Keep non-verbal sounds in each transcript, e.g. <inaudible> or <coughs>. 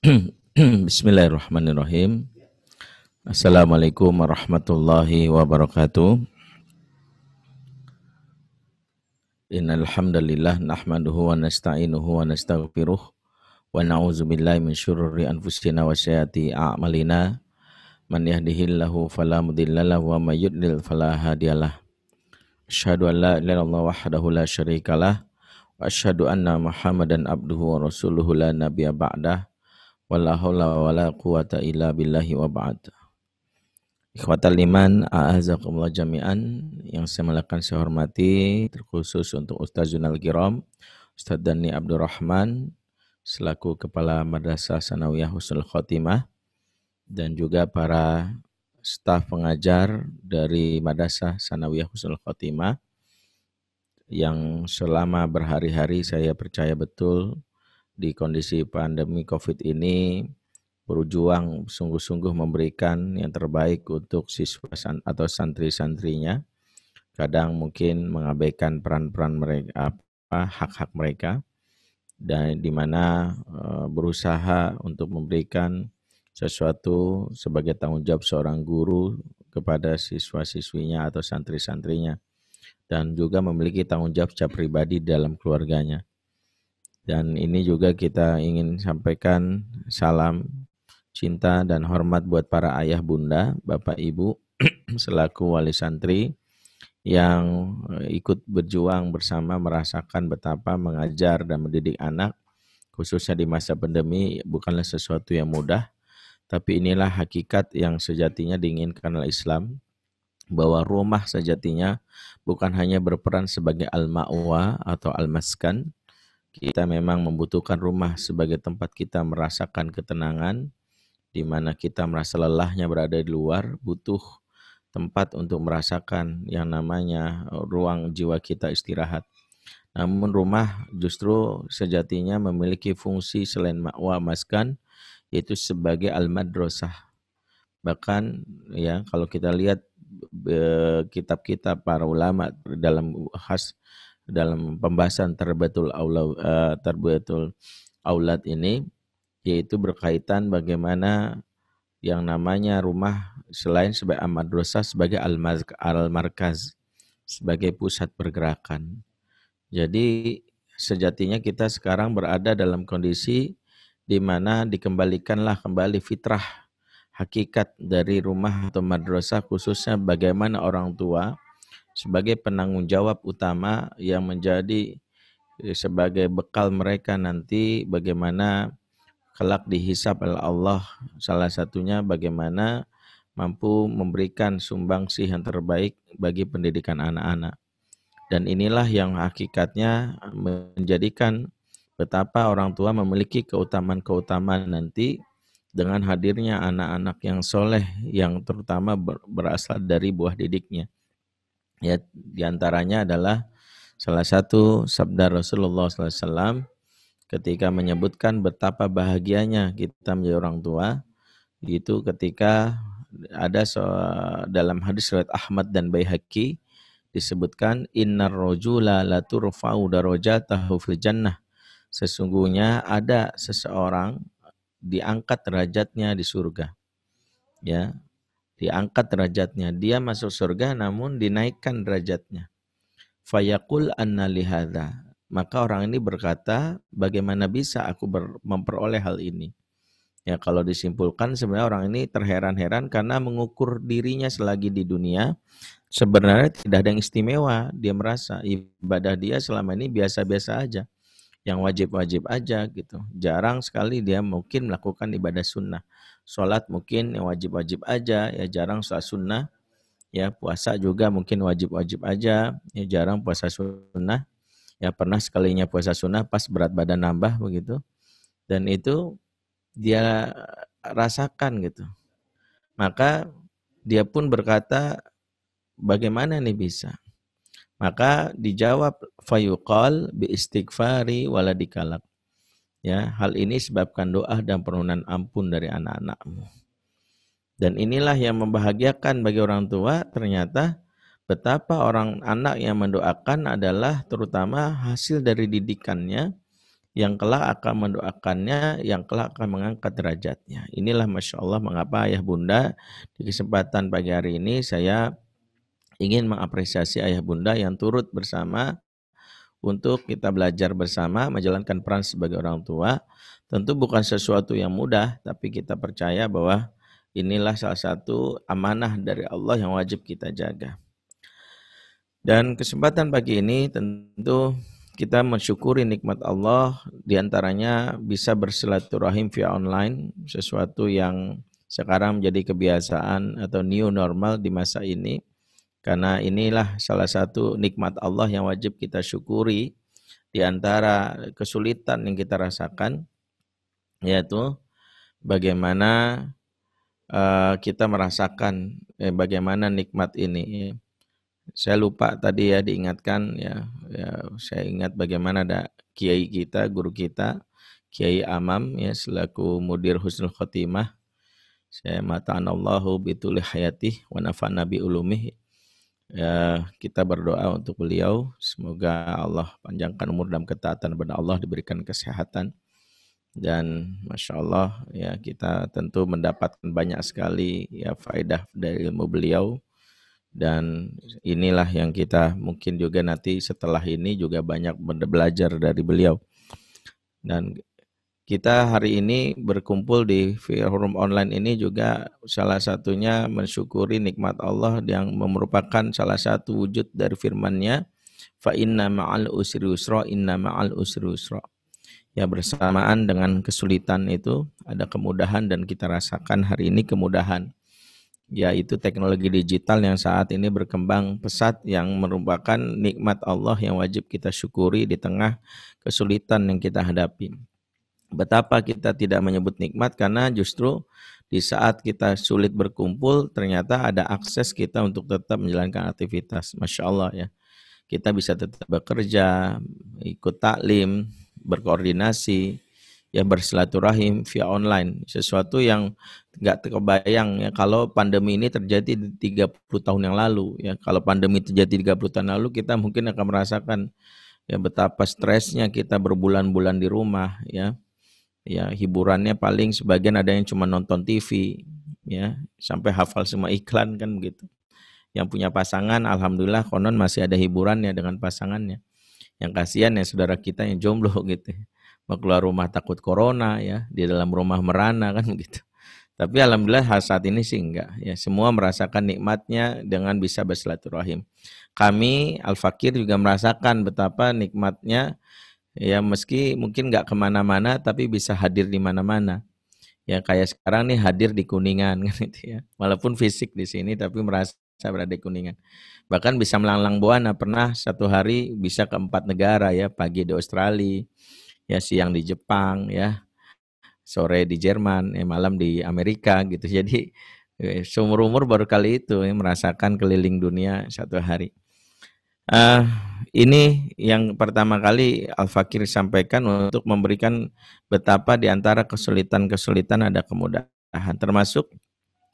<clears throat> Bismillahirrahmanirrahim. Assalamualaikum warahmatullahi wabarakatuh. Innal hamdalillah nahmaduhu wa nasta'inuhu wa nastaghfiruh wa na'udzu billahi min syururi anfusina wa sayyiati a'malina. Man yahdihillahu fala mudhillalah wa may yudlil fala hadiyalah. Asyhadu an la ilaha illallah wahdahu la syarikalah wa asyhadu anna Muhammadan abduhu wa rasuluhu la nabiyya ba'dah wala haula wala quwata illa billahi wa ba'd. Ikhwatal iman, a'azakumullah jami'an yang saya melakukan saya hormati terkhusus untuk Ustaz Zunal Giram, Ustaz Dani Rahman selaku Kepala Madrasah Sanawiyah Husnul Khotimah dan juga para staf pengajar dari Madrasah Sanawiyah Husnul Khotimah yang selama berhari-hari saya percaya betul di kondisi pandemi COVID ini berjuang sungguh-sungguh memberikan yang terbaik untuk siswa atau santri-santrinya. Kadang mungkin mengabaikan peran-peran mereka apa hak-hak mereka dan di mana eh, berusaha untuk memberikan sesuatu sebagai tanggung jawab seorang guru kepada siswa-siswinya atau santri-santrinya dan juga memiliki tanggung jawab secara pribadi dalam keluarganya. Dan ini juga kita ingin sampaikan salam cinta dan hormat buat para ayah bunda, bapak ibu, <clears throat> selaku wali santri yang eh, ikut berjuang bersama merasakan betapa mengajar dan mendidik anak khususnya di masa pandemi bukanlah sesuatu yang mudah tapi inilah hakikat yang sejatinya diinginkan oleh Islam bahwa rumah sejatinya bukan hanya berperan sebagai al-ma'wa atau al-maskan kita memang membutuhkan rumah sebagai tempat kita merasakan ketenangan, di mana kita merasa lelahnya berada di luar, butuh tempat untuk merasakan yang namanya eh, ruang jiwa kita istirahat. Namun rumah justru sejatinya memiliki fungsi selain makwa maskan yaitu sebagai al-madrasah. Bahkan ya kalau kita lihat eh, kitab-kitab para ulama dalam khas dalam pembahasan terbetul aula uh, eh, terbetul aulad ini yaitu berkaitan bagaimana yang namanya rumah selain sebagai madrasah sebagai al-markaz sebagai pusat pergerakan. Jadi sejatinya kita sekarang berada dalam kondisi di mana dikembalikanlah kembali fitrah hakikat dari rumah atau madrasah khususnya bagaimana orang tua sebagai penanggung jawab utama yang menjadi eh, sebagai bekal mereka nanti bagaimana kelak dihisap oleh Allah salah satunya bagaimana mampu memberikan sumbangsih yang terbaik bagi pendidikan anak-anak dan inilah yang hakikatnya menjadikan betapa orang tua memiliki keutamaan-keutamaan nanti dengan hadirnya anak-anak yang soleh yang terutama berasal dari buah didiknya Ya, diantaranya adalah salah satu sabda Rasulullah SAW ketika menyebutkan betapa bahagianya kita menjadi orang tua, itu ketika ada so, dalam hadis riwayat Ahmad dan Baihaqi disebutkan innar rojula laturfa'u darajatahu fil jannah. Sesungguhnya ada seseorang diangkat derajatnya di surga. Ya, diangkat derajatnya. Dia masuk surga namun dinaikkan derajatnya. Fayakul anna lihada. Maka orang ini berkata, bagaimana bisa aku memperoleh hal ini? Ya kalau disimpulkan sebenarnya orang ini terheran-heran karena mengukur dirinya selagi di dunia sebenarnya tidak ada yang istimewa. Dia merasa ibadah dia selama ini biasa-biasa aja. Yang wajib-wajib aja gitu. Jarang sekali dia mungkin melakukan ibadah sunnah. Sholat mungkin yang wajib-wajib aja, ya jarang sholat sunnah. Ya puasa juga mungkin wajib-wajib aja, ya jarang puasa sunnah. Ya pernah sekalinya puasa sunnah pas berat badan nambah begitu. Dan itu dia rasakan gitu. Maka dia pun berkata, bagaimana nih bisa? Maka dijawab fayuqal bi istighfari waladikalak. Ya, hal ini sebabkan doa dan permohonan ampun dari anak-anakmu. Dan inilah yang membahagiakan bagi orang tua, ternyata betapa orang anak yang mendoakan adalah terutama hasil dari didikannya yang kelak akan mendoakannya, yang kelak akan mengangkat derajatnya. Inilah Masya Allah mengapa ayah bunda di kesempatan pagi hari ini saya ingin mengapresiasi ayah bunda yang turut bersama untuk kita belajar bersama menjalankan peran sebagai orang tua. Tentu bukan sesuatu yang mudah, tapi kita percaya bahwa inilah salah satu amanah dari Allah yang wajib kita jaga. Dan kesempatan pagi ini tentu kita mensyukuri nikmat Allah diantaranya bisa bersilaturahim via online sesuatu yang sekarang menjadi kebiasaan atau new normal di masa ini karena inilah salah satu nikmat Allah yang wajib kita syukuri di antara kesulitan yang kita rasakan yaitu bagaimana uh, kita merasakan eh, bagaimana nikmat ini. Saya lupa tadi ya diingatkan ya, ya saya ingat bagaimana ada kiai kita, guru kita, Kiai Amam ya selaku Mudir Husnul Khotimah. Saya mataan Allahu bituli hayati wa nafa'na bi ulumih ya, kita berdoa untuk beliau. Semoga Allah panjangkan umur dan ketaatan kepada Allah, diberikan kesehatan. Dan masya Allah, ya kita tentu mendapatkan banyak sekali ya faedah dari ilmu beliau. Dan inilah yang kita mungkin juga nanti setelah ini juga banyak belajar dari beliau. Dan kita hari ini berkumpul di forum online ini juga salah satunya mensyukuri nikmat Allah yang merupakan salah satu wujud dari firman-Nya fa inna ma'al usri usra inna ma'al usri usra ya bersamaan dengan kesulitan itu ada kemudahan dan kita rasakan hari ini kemudahan yaitu teknologi digital yang saat ini berkembang pesat yang merupakan nikmat Allah yang wajib kita syukuri di tengah kesulitan yang kita hadapi. Betapa kita tidak menyebut nikmat karena justru di saat kita sulit berkumpul ternyata ada akses kita untuk tetap menjalankan aktivitas. Masya Allah ya. Kita bisa tetap bekerja, ikut taklim, berkoordinasi, ya bersilaturahim via online. Sesuatu yang nggak terbayang ya kalau pandemi ini terjadi 30 tahun yang lalu ya. Kalau pandemi terjadi 30 tahun lalu kita mungkin akan merasakan ya betapa stresnya kita berbulan-bulan di rumah ya ya hiburannya paling sebagian ada yang cuma nonton TV ya sampai hafal semua iklan kan begitu yang punya pasangan alhamdulillah konon masih ada hiburannya dengan pasangannya yang kasihan ya saudara kita yang jomblo <laughs> gitu mau keluar rumah takut corona ya di dalam rumah merana kan <laughs> begitu tapi alhamdulillah saat ini sih enggak ya semua merasakan nikmatnya dengan bisa bersilaturahim kami al fakir juga merasakan betapa nikmatnya ya meski mungkin nggak kemana-mana tapi bisa hadir di mana-mana ya kayak sekarang nih hadir di kuningan kan <laughs> ya walaupun fisik di sini tapi merasa berada di kuningan bahkan bisa melanglang buana pernah satu hari bisa ke empat negara ya pagi di Australia ya siang di Jepang ya sore di Jerman ya, malam di Amerika gitu <laughs> jadi eh, seumur umur baru kali itu ya, merasakan keliling dunia satu hari Uh, ini yang pertama kali Al-Fakir sampaikan untuk memberikan betapa di antara kesulitan-kesulitan ada kemudahan. Termasuk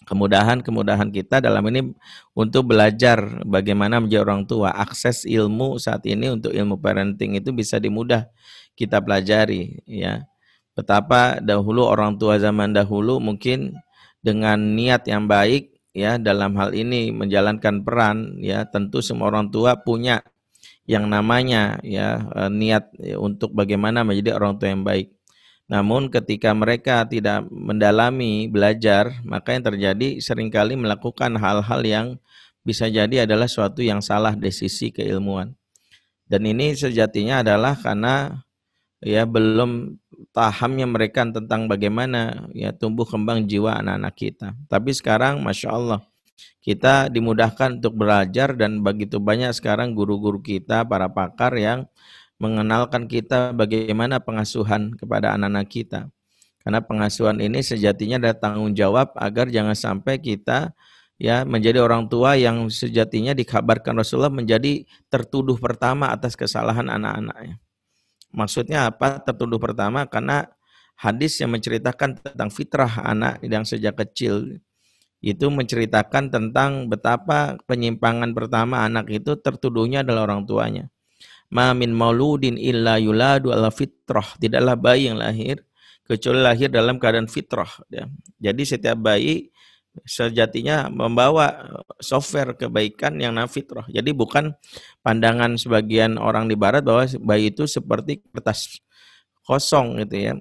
kemudahan-kemudahan kita dalam ini untuk belajar bagaimana menjadi orang tua. Akses ilmu saat ini untuk ilmu parenting itu bisa dimudah kita pelajari ya. Betapa dahulu orang tua zaman dahulu mungkin dengan niat yang baik ya dalam hal ini menjalankan peran ya tentu semua orang tua punya yang namanya ya e, niat e, untuk bagaimana menjadi orang tua yang baik. Namun ketika mereka tidak mendalami belajar, maka yang terjadi seringkali melakukan hal-hal yang bisa jadi adalah suatu yang salah dari sisi keilmuan. Dan ini sejatinya adalah karena ya belum pahamnya mereka tentang bagaimana ya tumbuh kembang jiwa anak-anak kita. Tapi sekarang Masya Allah kita dimudahkan untuk belajar dan begitu banyak sekarang guru-guru kita, para pakar yang mengenalkan kita bagaimana pengasuhan kepada anak-anak kita. Karena pengasuhan ini sejatinya ada tanggung jawab agar jangan sampai kita ya menjadi orang tua yang sejatinya dikabarkan Rasulullah menjadi tertuduh pertama atas kesalahan anak-anaknya. Maksudnya apa? Tertuduh pertama karena hadis yang menceritakan tentang fitrah anak yang sejak kecil itu menceritakan tentang betapa penyimpangan pertama anak itu tertuduhnya adalah orang tuanya. ma'min min mauludin illa yuladu ala fitrah. Tidaklah bayi yang lahir kecuali lahir dalam keadaan fitrah. Ya. Jadi setiap bayi sejatinya membawa eh, software kebaikan yang nafitroh. Jadi bukan pandangan sebagian orang di barat bahwa bayi itu seperti kertas kosong gitu ya.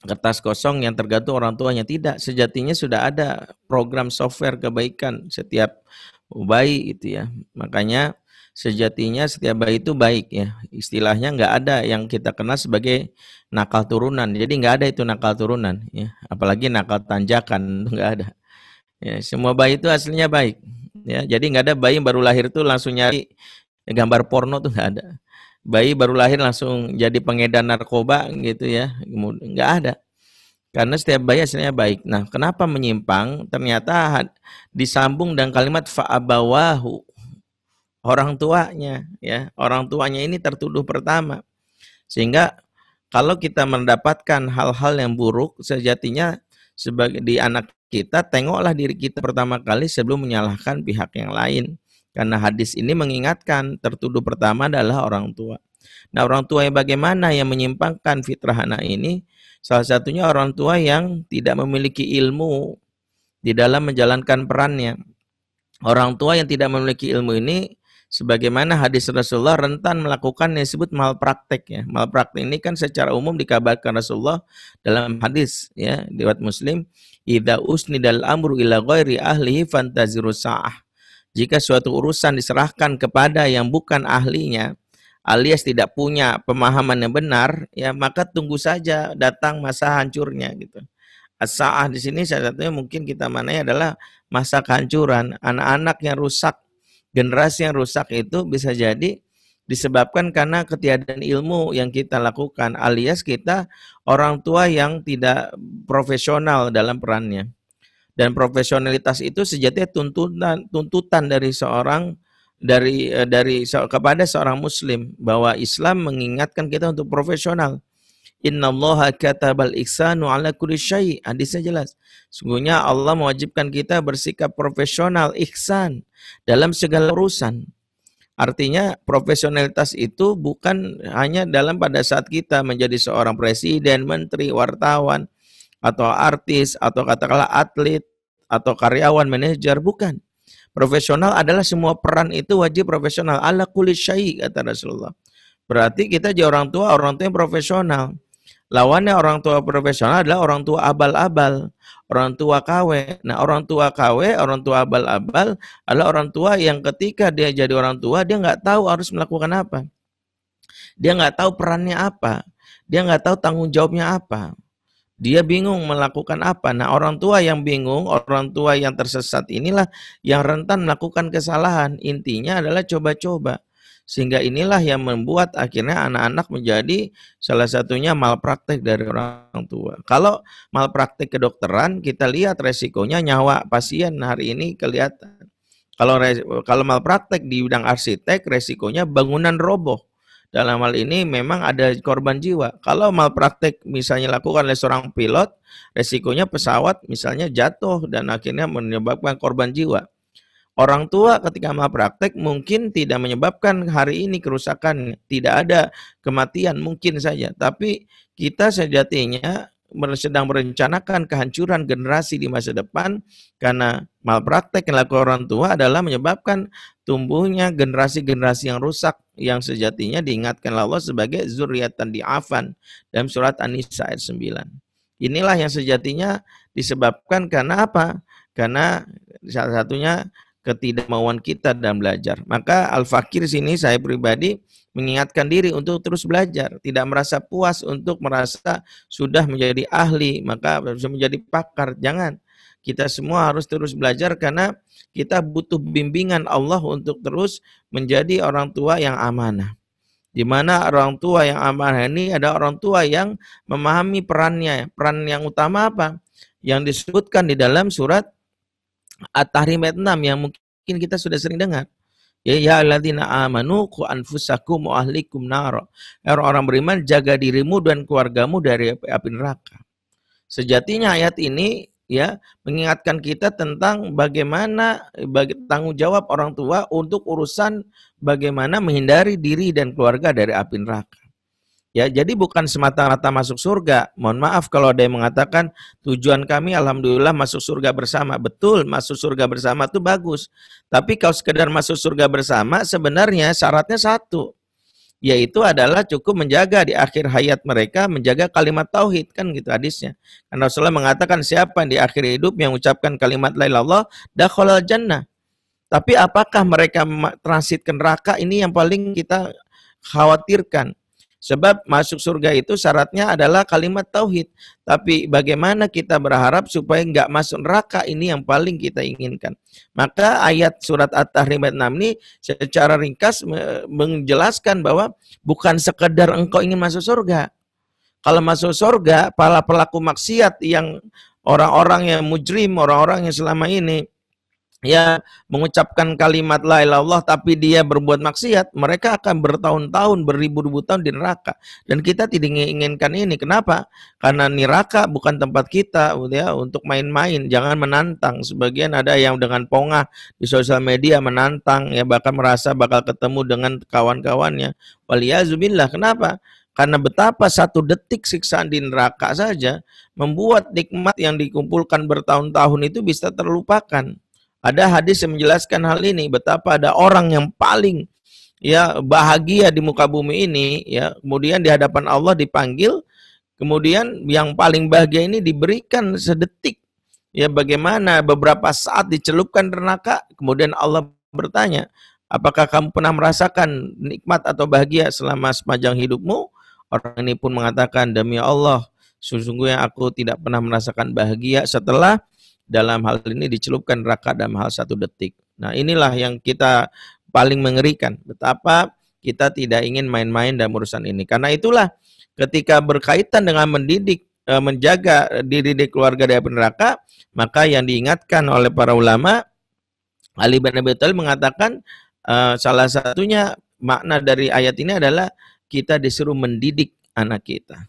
Kertas kosong yang tergantung orang tuanya tidak. Sejatinya sudah ada program software kebaikan setiap bayi itu ya. Makanya sejatinya setiap bayi itu baik ya. Istilahnya nggak ada yang kita kenal sebagai nakal turunan. Jadi nggak ada itu nakal turunan ya. Apalagi nakal tanjakan <laughs> nggak ada Ya, semua bayi itu aslinya baik. Ya, jadi nggak ada bayi yang baru lahir tuh langsung nyari gambar porno tuh nggak ada. Bayi baru lahir langsung jadi pengedar narkoba gitu ya, nggak ada. Karena setiap bayi hasilnya baik. Nah, kenapa menyimpang? Ternyata disambung dengan kalimat fa'abawahu. Orang tuanya, ya. Orang tuanya ini tertuduh pertama. Sehingga kalau kita mendapatkan hal-hal yang buruk, sejatinya sebagai di anak kita tengoklah diri kita pertama kali sebelum menyalahkan pihak yang lain karena hadis ini mengingatkan tertuduh pertama adalah orang tua. Nah, orang tua yang bagaimana yang menyimpangkan fitrah anak ini? Salah satunya orang tua yang tidak memiliki ilmu di dalam menjalankan perannya. Orang tua yang tidak memiliki ilmu ini sebagaimana hadis Rasulullah rentan melakukan yang disebut malpraktek ya. Malpraktek ini kan secara umum dikabarkan Rasulullah dalam hadis ya, diwat Muslim, "Idza usnidal amru ila ghairi ahlihi fantaziru sa'ah." Jika suatu urusan diserahkan kepada yang bukan ahlinya, alias tidak punya pemahaman yang benar, ya maka tunggu saja datang masa hancurnya gitu. Asaah di sini salah satunya mungkin kita manai adalah masa kehancuran, anak-anak yang rusak Generasi yang rusak itu bisa jadi disebabkan karena ketiadaan ilmu yang kita lakukan alias kita orang tua yang tidak profesional dalam perannya. Dan profesionalitas itu sejatinya tuntutan tuntutan dari seorang dari eh, dari kepada seorang muslim bahwa Islam mengingatkan kita untuk profesional. Innallaha katabal ihsanu ala kulli syai. Hadisnya jelas. Sungguhnya Allah mewajibkan kita bersikap profesional, ihsan dalam segala urusan. Artinya profesionalitas itu bukan hanya dalam pada saat kita menjadi seorang presiden, menteri, wartawan, atau artis, atau katakanlah atlet, atau karyawan, manajer, bukan. Profesional adalah semua peran itu wajib profesional. Ala kulis syai, kata Rasulullah. Berarti kita jadi orang tua, orang tua yang profesional. Lawannya orang tua profesional adalah orang tua abal-abal, orang tua KW. Nah, orang tua KW, orang tua abal-abal adalah orang tua yang ketika dia jadi orang tua, dia nggak tahu harus melakukan apa. Dia nggak tahu perannya apa. Dia nggak tahu tanggung jawabnya apa. Dia bingung melakukan apa. Nah, orang tua yang bingung, orang tua yang tersesat inilah yang rentan melakukan kesalahan. Intinya adalah coba-coba. Sehingga inilah yang membuat akhirnya anak-anak menjadi salah satunya malpraktik dari orang tua. Kalau malpraktik kedokteran, kita lihat resikonya nyawa pasien hari ini kelihatan. Kalau kalau malpraktik di bidang arsitek, resikonya bangunan roboh. Dalam hal ini memang ada korban jiwa. Kalau malpraktik misalnya lakukan oleh seorang pilot, resikonya pesawat misalnya jatuh dan akhirnya menyebabkan korban jiwa. Orang tua ketika malpraktek mungkin tidak menyebabkan hari ini kerusakan, tidak ada kematian mungkin saja. Tapi kita sejatinya sedang merencanakan kehancuran generasi di masa depan karena malpraktek yang dilakukan orang tua adalah menyebabkan tumbuhnya generasi-generasi yang rusak yang sejatinya diingatkan Allah sebagai zuriatan di Afan dalam surat An-Nisa ayat 9. Inilah yang sejatinya disebabkan karena apa? Karena salah satunya ketidakmauan kita dalam belajar. Maka al-fakir sini saya pribadi mengingatkan diri untuk terus belajar, tidak merasa puas untuk merasa sudah menjadi ahli, maka bisa menjadi pakar. Jangan. Kita semua harus terus belajar karena kita butuh bimbingan Allah untuk terus menjadi orang tua yang amanah. Di mana orang tua yang amanah ini ada orang tua yang memahami perannya. Peran yang utama apa? Yang disebutkan di dalam surat At-Tahrim ayat 6 yang mungkin kita sudah sering dengar. Ya ya alladzina amanu qu anfusakum wa ahlikum nar. Orang-orang beriman jaga dirimu dan keluargamu dari api neraka. Sejatinya ayat ini ya mengingatkan kita tentang bagaimana bagi tanggung jawab orang tua untuk urusan bagaimana menghindari diri dan keluarga dari api neraka. Ya, jadi bukan semata-mata masuk surga. Mohon maaf kalau ada yang mengatakan tujuan kami alhamdulillah masuk surga bersama. Betul, masuk surga bersama itu bagus. Tapi kalau sekedar masuk surga bersama sebenarnya syaratnya satu. Yaitu adalah cukup menjaga di akhir hayat mereka menjaga kalimat tauhid kan gitu hadisnya. Karena Rasulullah mengatakan siapa di akhir hidup yang mengucapkan kalimat la ilaha dakhala jannah. Tapi apakah mereka transit ke neraka ini yang paling kita khawatirkan. Sebab masuk surga itu syaratnya adalah kalimat tauhid. Tapi bagaimana kita berharap supaya nggak masuk neraka ini yang paling kita inginkan. Maka ayat surat At-Tahrim ayat 6 ini secara ringkas menjelaskan bahwa bukan sekedar engkau ingin masuk surga. Kalau masuk surga, para pelaku maksiat yang orang-orang yang mujrim, orang-orang yang selama ini ya mengucapkan kalimat la ilaha illallah tapi dia berbuat maksiat, mereka akan bertahun-tahun, beribu-ribu tahun di neraka. Dan kita tidak inginkan ini. Kenapa? Karena neraka bukan tempat kita gitu ya untuk main-main. Jangan menantang. Sebagian ada yang dengan pongah di sosial media menantang ya bahkan merasa bakal ketemu dengan kawan-kawannya. Waliyazubillah. Kenapa? Karena betapa satu detik siksaan di neraka saja membuat nikmat yang dikumpulkan bertahun-tahun itu bisa terlupakan. Ada hadis yang menjelaskan hal ini betapa ada orang yang paling ya bahagia di muka bumi ini ya kemudian di hadapan Allah dipanggil kemudian yang paling bahagia ini diberikan sedetik ya bagaimana beberapa saat dicelupkan neraka kemudian Allah bertanya apakah kamu pernah merasakan nikmat atau bahagia selama sepanjang hidupmu orang ini pun mengatakan demi Allah sesungguhnya aku tidak pernah merasakan bahagia setelah dalam hal ini dicelupkan neraka dalam hal satu detik. Nah inilah yang kita paling mengerikan. Betapa kita tidak ingin main-main dalam urusan ini. Karena itulah ketika berkaitan dengan mendidik, e, menjaga diri di keluarga dari neraka, maka yang diingatkan oleh para ulama, Ali bin Abi Thalib mengatakan e, salah satunya makna dari ayat ini adalah kita disuruh mendidik anak kita.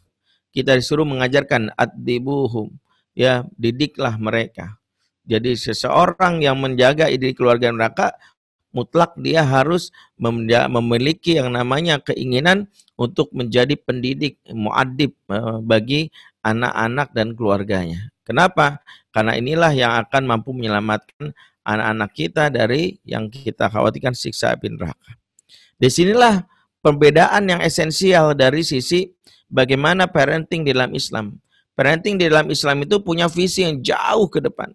Kita disuruh mengajarkan adibuhum ya didiklah mereka. Jadi seseorang yang menjaga diri keluarga neraka mutlak dia harus memiliki yang namanya keinginan untuk menjadi pendidik muadib e, bagi anak-anak dan keluarganya. Kenapa? Karena inilah yang akan mampu menyelamatkan anak-anak kita dari yang kita khawatirkan siksa api neraka. sinilah perbedaan yang esensial dari sisi bagaimana parenting di dalam Islam. Parenting di dalam Islam itu punya visi yang jauh ke depan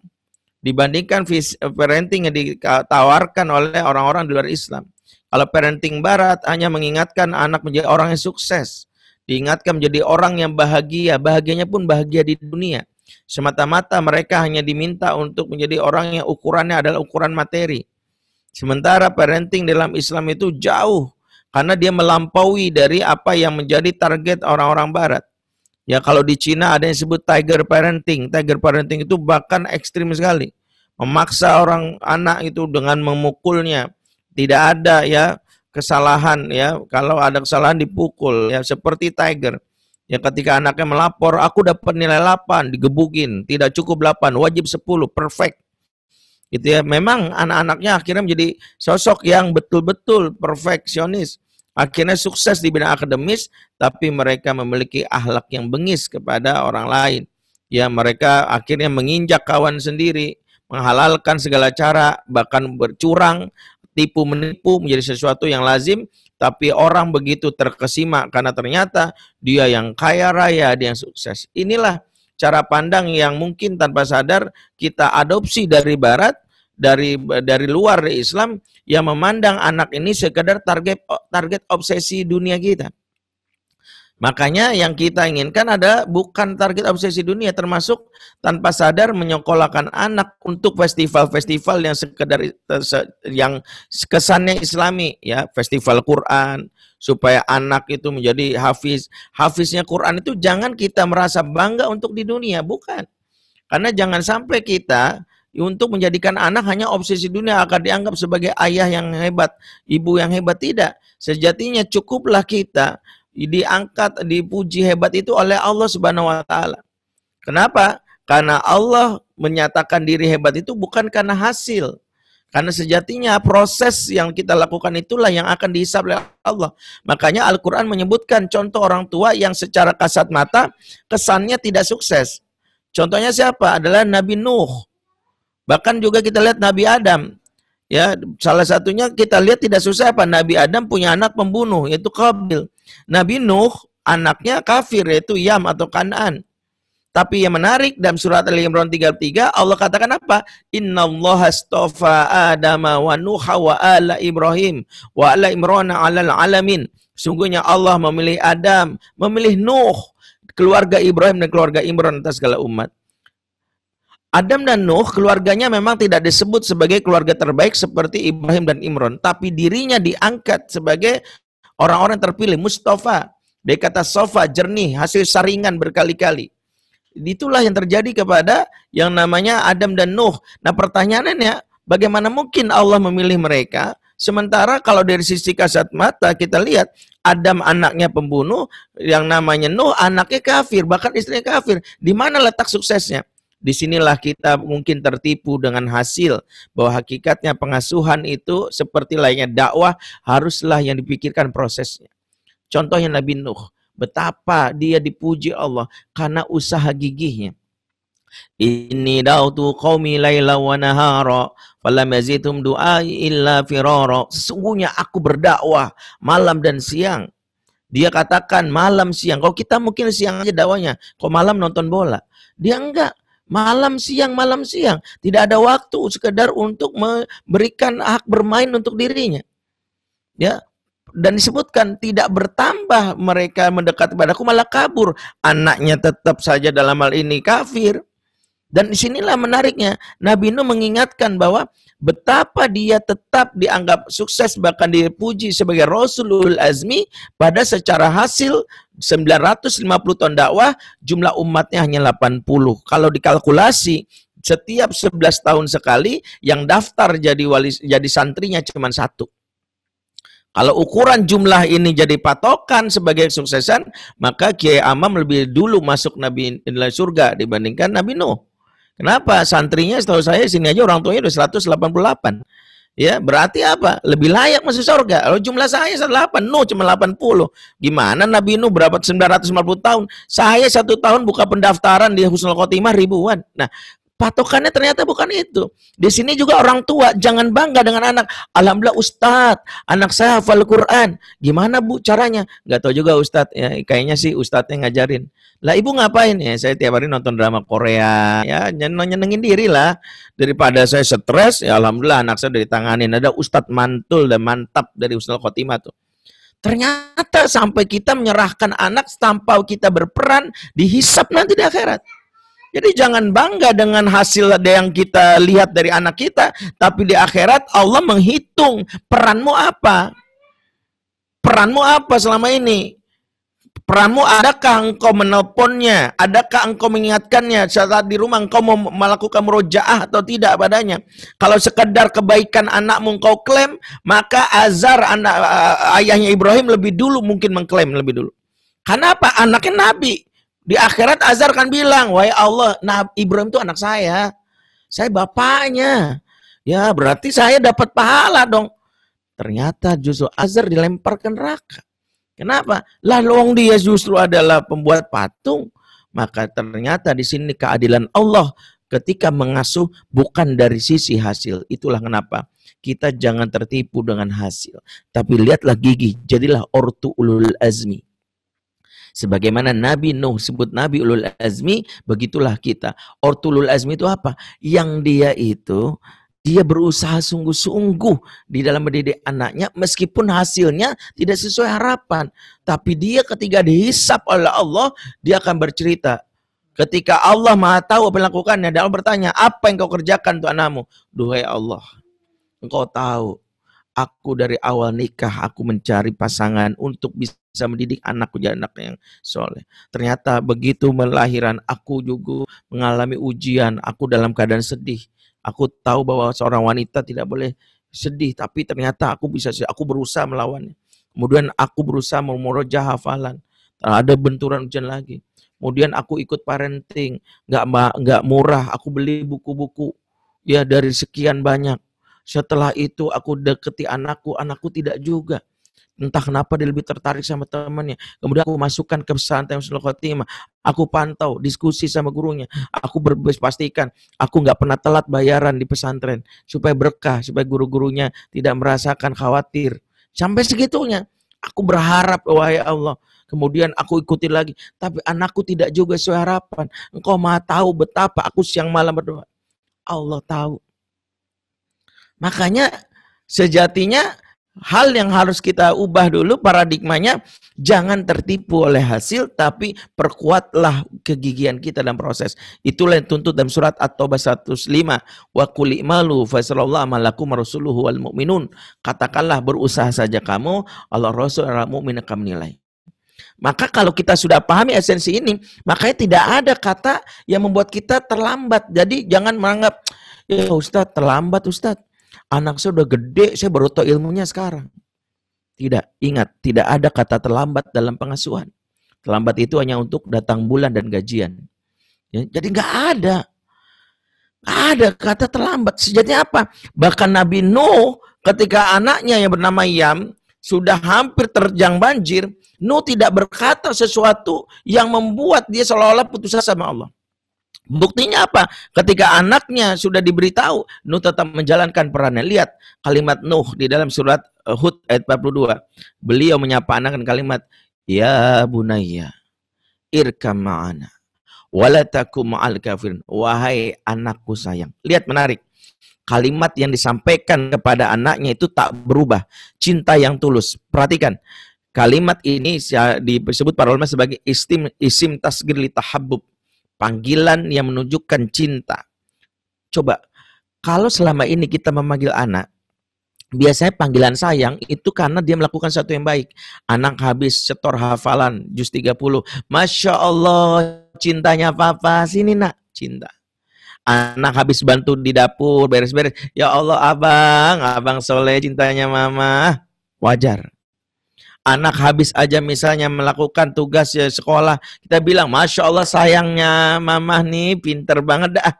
dibandingkan visi eh, parenting yang ditawarkan oleh orang-orang di luar Islam. Kalau parenting barat hanya mengingatkan anak menjadi orang yang sukses, diingatkan menjadi orang yang bahagia, bahagianya pun bahagia di dunia. Semata-mata mereka hanya diminta untuk menjadi orang yang ukurannya adalah ukuran materi. Sementara parenting dalam Islam itu jauh karena dia melampaui dari apa yang menjadi target orang-orang barat. Ya kalau di Cina ada yang sebut tiger parenting. Tiger parenting itu bahkan ekstrim sekali. Memaksa orang anak itu dengan memukulnya. Tidak ada ya kesalahan ya. Kalau ada kesalahan dipukul ya seperti tiger. Ya ketika anaknya melapor, aku dapat nilai 8, digebukin. Tidak cukup 8, wajib 10, perfect. Gitu ya. Memang anak-anaknya akhirnya menjadi sosok yang betul-betul perfeksionis Akhirnya sukses di bidang akademis, tapi mereka memiliki ahlak yang bengis kepada orang lain. Ya, mereka akhirnya menginjak kawan sendiri, menghalalkan segala cara, bahkan bercurang, tipu menipu menjadi sesuatu yang lazim. Tapi orang begitu terkesima karena ternyata dia yang kaya raya, dia yang sukses. Inilah cara pandang yang mungkin tanpa sadar kita adopsi dari Barat dari dari luar Islam yang memandang anak ini sekedar target target obsesi dunia kita. Makanya yang kita inginkan ada bukan target obsesi dunia termasuk tanpa sadar menyekolahkan anak untuk festival-festival yang sekedar yang kesannya islami ya, festival Quran supaya anak itu menjadi hafiz. Hafiznya Quran itu jangan kita merasa bangga untuk di dunia, bukan. Karena jangan sampai kita untuk menjadikan anak hanya obsesi dunia akan dianggap sebagai ayah yang hebat, ibu yang hebat tidak. Sejatinya cukuplah kita diangkat, dipuji hebat itu oleh Allah Subhanahu wa taala. Kenapa? Karena Allah menyatakan diri hebat itu bukan karena hasil. Karena sejatinya proses yang kita lakukan itulah yang akan dihisap oleh Allah. Makanya Al-Quran menyebutkan contoh orang tua yang secara kasat mata kesannya tidak sukses. Contohnya siapa? Adalah Nabi Nuh. Bahkan juga kita lihat Nabi Adam. Ya, salah satunya kita lihat tidak susah apa Nabi Adam punya anak pembunuh yaitu Qabil. Nabi Nuh anaknya kafir yaitu Yam atau Kanaan. Tapi yang menarik dalam surat Al Imran 33 Allah katakan apa? Inna Allah astofa Adama wa Nuh wa ala Ibrahim wa ala Imran alal alamin. Sungguhnya Allah memilih Adam, memilih Nuh, keluarga Ibrahim dan keluarga Imran atas segala umat. Adam dan Nuh keluarganya memang tidak disebut sebagai keluarga terbaik seperti Ibrahim dan Imron, tapi dirinya diangkat sebagai orang-orang terpilih Mustafa. Dia kata sofa jernih hasil saringan berkali-kali. Itulah yang terjadi kepada yang namanya Adam dan Nuh. Nah pertanyaannya, ya, bagaimana mungkin Allah memilih mereka? Sementara kalau dari sisi kasat mata kita lihat Adam anaknya pembunuh, yang namanya Nuh anaknya kafir, bahkan istrinya kafir. Di mana letak suksesnya? Disinilah kita mungkin tertipu dengan hasil bahwa hakikatnya pengasuhan itu seperti lainnya dakwah haruslah yang dipikirkan prosesnya. Contohnya Nabi Nuh, betapa dia dipuji Allah karena usaha gigihnya. ini da'utu qawmi layla wa nahara falam yazitum du'ai illa firara. Sesungguhnya aku berdakwah malam dan siang. Dia katakan malam siang. Kalau kita mungkin siang aja dakwahnya. Kok malam nonton bola? Dia enggak. Malam siang, malam siang. Tidak ada waktu sekedar untuk memberikan hak bermain untuk dirinya. Ya, dan disebutkan tidak bertambah mereka mendekat padaku malah kabur. Anaknya tetap saja dalam hal ini kafir. Dan disinilah menariknya, Nabi Nuh mengingatkan bahwa betapa dia tetap dianggap sukses bahkan dipuji sebagai Rasulul Azmi pada secara hasil 950 ton dakwah jumlah umatnya hanya 80. Kalau dikalkulasi setiap 11 tahun sekali yang daftar jadi wali jadi santrinya cuma satu. Kalau ukuran jumlah ini jadi patokan sebagai suksesan maka Kiai Amam lebih dulu masuk Nabi surga dibandingkan Nabi Nuh. Kenapa? Santrinya setahu saya sini aja orang tuanya udah 188. Ya, berarti apa? Lebih layak masuk surga. Kalau jumlah saya 108, Nuh cuma 80. Gimana Nabi Nuh berapa 950 tahun? Saya satu tahun buka pendaftaran di Husnul Khotimah ribuan. Nah, Patokannya ternyata bukan itu. Di sini juga orang tua jangan bangga dengan anak. Alhamdulillah Ustadz, anak saya hafal Quran. Gimana bu caranya? Gak tau juga Ustadz. Ya, kayaknya sih Ustadznya ngajarin. Lah ibu ngapain? Ya, saya tiap hari nonton drama Korea. Ya nyenengin diri lah. Daripada saya stres, ya Alhamdulillah anak saya dari ditanganin. Ada Ustadz mantul dan mantap dari Ustadz Khotima tuh. Ternyata sampai kita menyerahkan anak tanpa kita berperan dihisap nanti di akhirat. Jadi jangan bangga dengan hasil yang kita lihat dari anak kita, tapi di akhirat Allah menghitung peranmu apa. Peranmu apa selama ini? Peranmu adakah engkau menelponnya? Adakah engkau mengingatkannya saat di rumah engkau mau melakukan merojaah atau tidak padanya? Kalau sekedar kebaikan anakmu engkau klaim, maka azar anak eh, ayahnya Ibrahim lebih dulu mungkin mengklaim lebih dulu. Kenapa? Anaknya nabi. Di akhirat Azar kan bilang, wahai Allah, nah Ibrahim itu anak saya. Saya bapaknya. Ya berarti saya dapat pahala dong. Ternyata justru Azar dilemparkan ke neraka. Kenapa? Lah loong dia justru adalah pembuat patung. Maka ternyata di sini keadilan Allah ketika mengasuh bukan dari sisi hasil. Itulah kenapa kita jangan tertipu dengan hasil. Tapi lihatlah gigi, jadilah ortu ulul azmi. Sebagaimana Nabi Nuh sebut Nabi Ulul Azmi, begitulah kita. Ortulul Azmi itu apa? Yang dia itu dia berusaha sungguh-sungguh di dalam mendidik anaknya meskipun hasilnya tidak sesuai harapan. Tapi dia ketika dihisap oleh Allah, dia akan bercerita, Ketika Allah Maha Tahu apa yang lakukannya, dia bertanya, apa yang kau kerjakan untuk anakmu? Duhai Allah, engkau tahu. Aku dari awal nikah, aku mencari pasangan untuk bisa mendidik anakku jadi anak yang soleh. Ternyata begitu melahiran, aku juga mengalami ujian. Aku dalam keadaan sedih. Aku tahu bahwa seorang wanita tidak boleh sedih, tapi ternyata aku bisa sedih. Aku berusaha melawannya. Kemudian aku berusaha memorojah hafalan. Ada benturan ujian lagi. Kemudian aku ikut parenting, nggak nggak murah. Aku beli buku-buku ya dari sekian banyak setelah itu aku deketi anakku, anakku tidak juga. Entah kenapa dia lebih tertarik sama temannya. kemudian aku masukkan ke pesantren Husnul Khotimah. Aku pantau, diskusi sama gurunya. Aku berbes pastikan, aku nggak pernah telat bayaran di pesantren. Supaya berkah, supaya guru-gurunya tidak merasakan khawatir. Sampai segitunya. Aku berharap, wahai Allah, kemudian aku ikuti lagi. Tapi anakku tidak juga sesuai harapan. Engkau maha tahu betapa aku siang malam berdoa. Allah tahu Makanya sejatinya hal yang harus kita ubah dulu paradigmanya jangan tertipu oleh hasil tapi perkuatlah kegigihan kita dalam proses itulah yang tuntut dalam surat at-taubah 105 wa qul i'malu fa malakum rasuluhu wal mu'minun katakanlah berusaha saja kamu Allah rasul dan mukmin akan menilai maka kalau kita sudah pahami esensi ini makanya tidak ada kata yang membuat kita terlambat jadi jangan menganggap ya Ustadz terlambat Ustadz anak saya udah gede, saya baru tahu ilmunya sekarang. Tidak, ingat, tidak ada kata terlambat dalam pengasuhan. Terlambat itu hanya untuk datang bulan dan gajian. Ya, jadi nggak ada. Nggak ada kata terlambat. Sejatinya apa? Bahkan Nabi Nuh ketika anaknya yang bernama Yam sudah hampir terjang banjir, Nuh tidak berkata sesuatu yang membuat dia seolah-olah putus asa sama Allah. Buktinya apa? Ketika anaknya sudah diberitahu, Nuh tetap menjalankan perannya. Lihat kalimat Nuh di dalam surat eh, Hud ayat 42. Beliau menyapa anak dengan kalimat, Ya bunaya, irkam ma'ana, walataku ma'al kafirin. Wahai anakku sayang. Lihat menarik. Kalimat yang disampaikan kepada anaknya itu tak berubah. Cinta yang tulus. Perhatikan. Kalimat ini disebut para ulama sebagai istim isim tasgir li tahabbub Panggilan yang menunjukkan cinta. Coba, kalau selama ini kita memanggil anak, biasanya panggilan sayang itu karena dia melakukan satu yang baik. Anak habis setor hafalan juz 30. Masya Allah cintanya papa. Sini nak cinta. Anak habis bantu di dapur beres-beres. Ya Allah abang, abang soleh cintanya mama. Wajar anak habis aja misalnya melakukan tugas ya sekolah, kita bilang, Masya Allah sayangnya mamah nih pinter banget dah.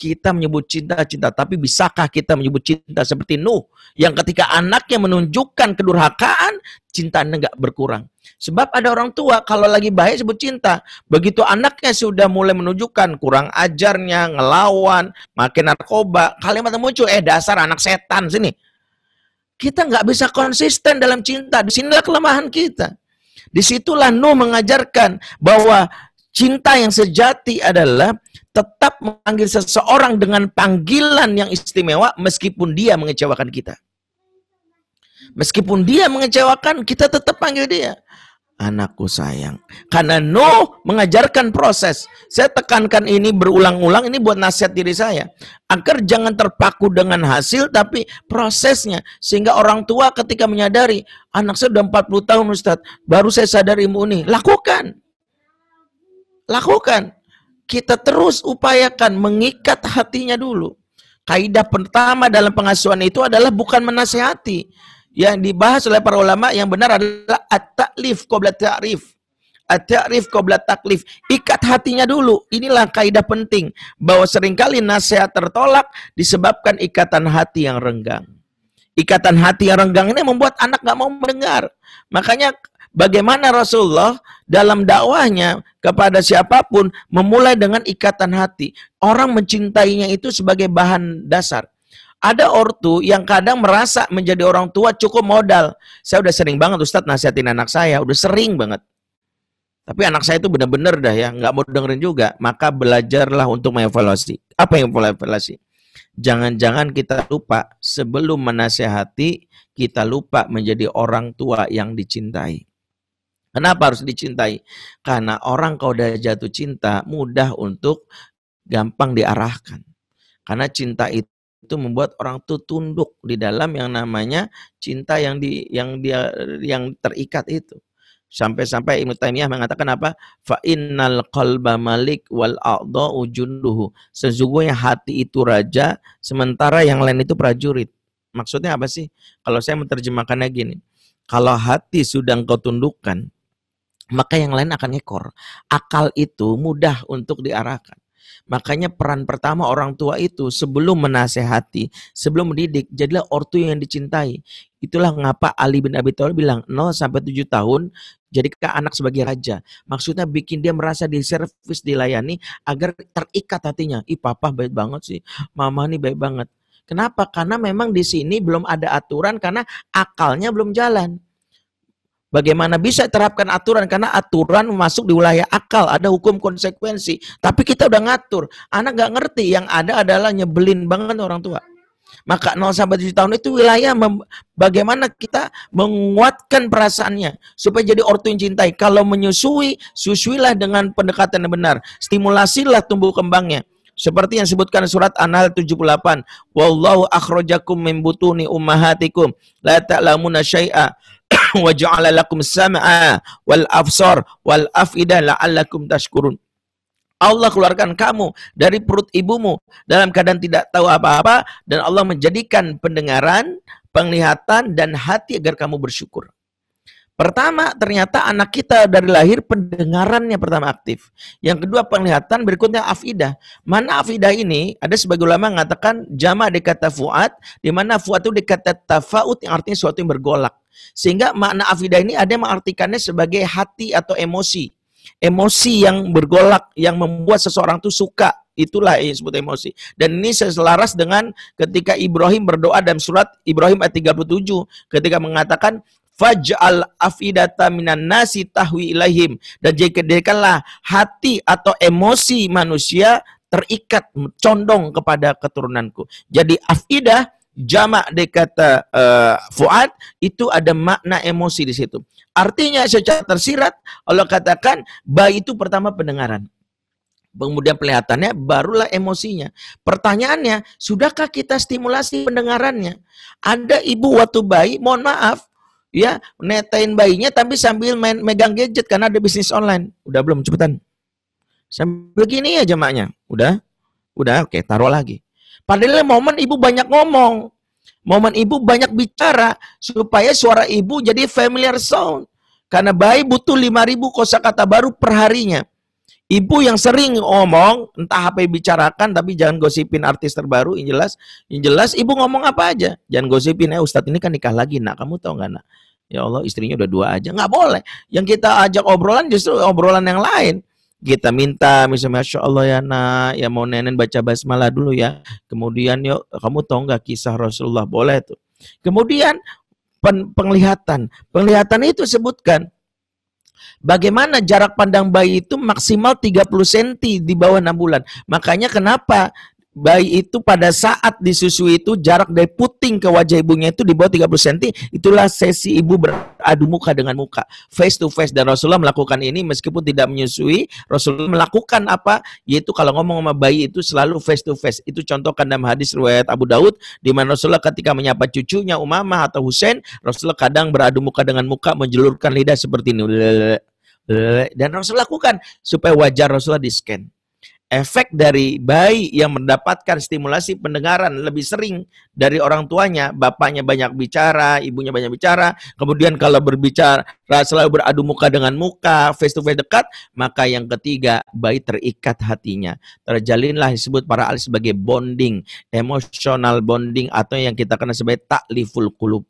Kita menyebut cinta-cinta, tapi bisakah kita menyebut cinta seperti Nuh yang ketika anaknya menunjukkan kedurhakaan, cinta enggak berkurang. Sebab ada orang tua kalau lagi baik sebut cinta, begitu anaknya sudah mulai menunjukkan kurang ajarnya, ngelawan, makin narkoba, kalimat muncul, eh dasar anak setan sini. Kita nggak bisa konsisten dalam cinta. Disinilah kelemahan kita. Disitulah Nuh mengajarkan bahwa cinta yang sejati adalah tetap memanggil seseorang dengan panggilan yang istimewa meskipun dia mengecewakan kita. Meskipun dia mengecewakan, kita tetap panggil dia anakku sayang. Karena Nuh mengajarkan proses. Saya tekankan ini berulang-ulang, ini buat nasihat diri saya. Agar jangan terpaku dengan hasil, tapi prosesnya. Sehingga orang tua ketika menyadari, anak saya sudah 40 tahun Ustadz, baru saya sadar ilmu ini. Lakukan. Lakukan. Kita terus upayakan mengikat hatinya dulu. Kaidah pertama dalam pengasuhan itu adalah bukan menasehati yang dibahas oleh para ulama yang benar adalah at-ta'lif qabla ta'rif. At-ta'rif qabla taklif. Ikat hatinya dulu. Inilah kaidah penting bahwa seringkali nasihat tertolak disebabkan ikatan hati yang renggang. Ikatan hati yang renggang ini membuat anak gak mau mendengar. Makanya bagaimana Rasulullah dalam dakwahnya kepada siapapun memulai dengan ikatan hati. Orang mencintainya itu sebagai bahan dasar. Ada ortu yang kadang merasa menjadi orang tua cukup modal. Saya udah sering banget Ustadz nasihatin anak saya, udah sering banget. Tapi anak saya itu benar-benar dah ya, nggak mau dengerin juga. Maka belajarlah untuk mengevaluasi. Apa yang evaluasi? Jangan-jangan kita lupa sebelum menasehati, kita lupa menjadi orang tua yang dicintai. Kenapa harus dicintai? Karena orang kalau udah jatuh cinta mudah untuk gampang diarahkan. Karena cinta itu itu membuat orang tuh tunduk di dalam yang namanya cinta yang di yang dia yang terikat itu. Sampai-sampai Ibnu Taimiyah mengatakan apa? Fa innal qalba malik wal a'dha ujunduhu Sesungguhnya hati itu raja, sementara yang lain itu prajurit. Maksudnya apa sih? Kalau saya menerjemahkannya gini. Kalau hati sudah engkau tundukkan, maka yang lain akan ekor. Akal itu mudah untuk diarahkan. Makanya peran pertama orang tua itu sebelum menasehati, sebelum mendidik, jadilah ortu yang dicintai. Itulah mengapa Ali bin Abi Thalib bilang 0 sampai 7 tahun jadi ke anak sebagai raja. Maksudnya bikin dia merasa diservis, dilayani agar terikat hatinya. Ih papa baik banget sih, mama nih baik banget. Kenapa? Karena memang di sini belum ada aturan karena akalnya belum jalan. Bagaimana bisa terapkan aturan? Karena aturan masuk di wilayah akal, ada hukum konsekuensi. Tapi kita udah ngatur. Anak gak ngerti, yang ada adalah nyebelin banget orang tua. Maka 0 sampai 7 tahun itu wilayah bagaimana kita menguatkan perasaannya. Supaya jadi ortu yang cintai. Kalau menyusui, susuilah dengan pendekatan yang benar. Stimulasilah tumbuh kembangnya. Seperti yang disebutkan surat An-Nahl 78. Wallahu akhrajakum min butuni ummahatikum. La ta'lamuna syai'a <laughs> wa ja'ala lakum sam'a wal absar wal afida la'allakum tashkurun. Allah keluarkan kamu dari perut ibumu dalam keadaan tidak tahu apa-apa dan Allah menjadikan pendengaran, penglihatan dan hati agar kamu bersyukur. Pertama, ternyata anak kita dari lahir pendengarannya pertama aktif. Yang kedua, penglihatan. Berikutnya, afidah. Mana afidah ini? Ada sebagian ulama mengatakan jama dikata fuad, di mana fuad itu dikata tafaut yang artinya suatu yang bergolak. Sehingga makna afidah ini ada yang mengartikannya sebagai hati atau emosi. Emosi yang bergolak, yang membuat seseorang itu suka. Itulah yang disebut emosi. Dan ini selaras dengan ketika Ibrahim berdoa dalam surat Ibrahim ayat 37. Ketika mengatakan, faj'al afidata minan nasi tahwi ilahim. dan jadikanlah hati atau emosi manusia terikat condong kepada keturunanku. Jadi afidah jamak dari kata uh, fuad itu ada makna emosi di situ. Artinya secara tersirat Allah katakan bayi itu pertama pendengaran. Kemudian pelihatannya barulah emosinya. Pertanyaannya, sudahkah kita stimulasi pendengarannya? Ada ibu waktu bayi, mohon maaf, ya netain bayinya tapi sambil main megang gadget karena ada bisnis online. Udah belum cepetan. Sambil gini ya jamaknya. Udah? Udah oke, okay, taruh lagi. Padahal momen ibu banyak ngomong. Momen ibu banyak bicara supaya suara ibu jadi familiar sound. Karena bayi butuh 5000 kosakata baru perharinya. Ibu yang sering ngomong, entah apa yang bicarakan, tapi jangan gosipin artis terbaru, yang jelas, yang jelas ibu ngomong apa aja. Jangan gosipin, eh Ustadz ini kan nikah lagi, nak kamu tau nggak nak? Ya Allah istrinya udah dua aja, nggak boleh. Yang kita ajak obrolan justru obrolan yang lain. Kita minta misalnya Masya Allah ya nak, ya mau nenen baca basmalah dulu ya. Kemudian yuk kamu tau nggak kisah Rasulullah boleh tuh. Kemudian pen penglihatan, penglihatan itu sebutkan Bagaimana jarak pandang bayi itu maksimal 30 cm di bawah 6 bulan. Makanya kenapa bayi itu pada saat disusui itu jarak dari puting ke wajah ibunya itu di bawah 30 cm, itulah sesi ibu beradu muka dengan muka, face to face dan Rasulullah melakukan ini meskipun tidak menyusui, Rasulullah melakukan apa? Yaitu kalau ngomong sama bayi itu selalu face to face. Itu contohkan dalam hadis riwayat Abu Daud di mana Rasulullah ketika menyapa cucunya Umamah atau Husain, Rasulullah kadang beradu muka dengan muka menjelurkan lidah seperti ini dan Rasul lakukan supaya wajah Rasulullah di scan. Efek dari bayi yang mendapatkan stimulasi pendengaran lebih sering dari orang tuanya, bapaknya banyak bicara, ibunya banyak bicara, kemudian kalau berbicara selalu beradu muka dengan muka, face to face dekat, maka yang ketiga bayi terikat hatinya. Terjalinlah disebut para ahli sebagai bonding, emosional bonding atau yang kita kenal sebagai takliful kulub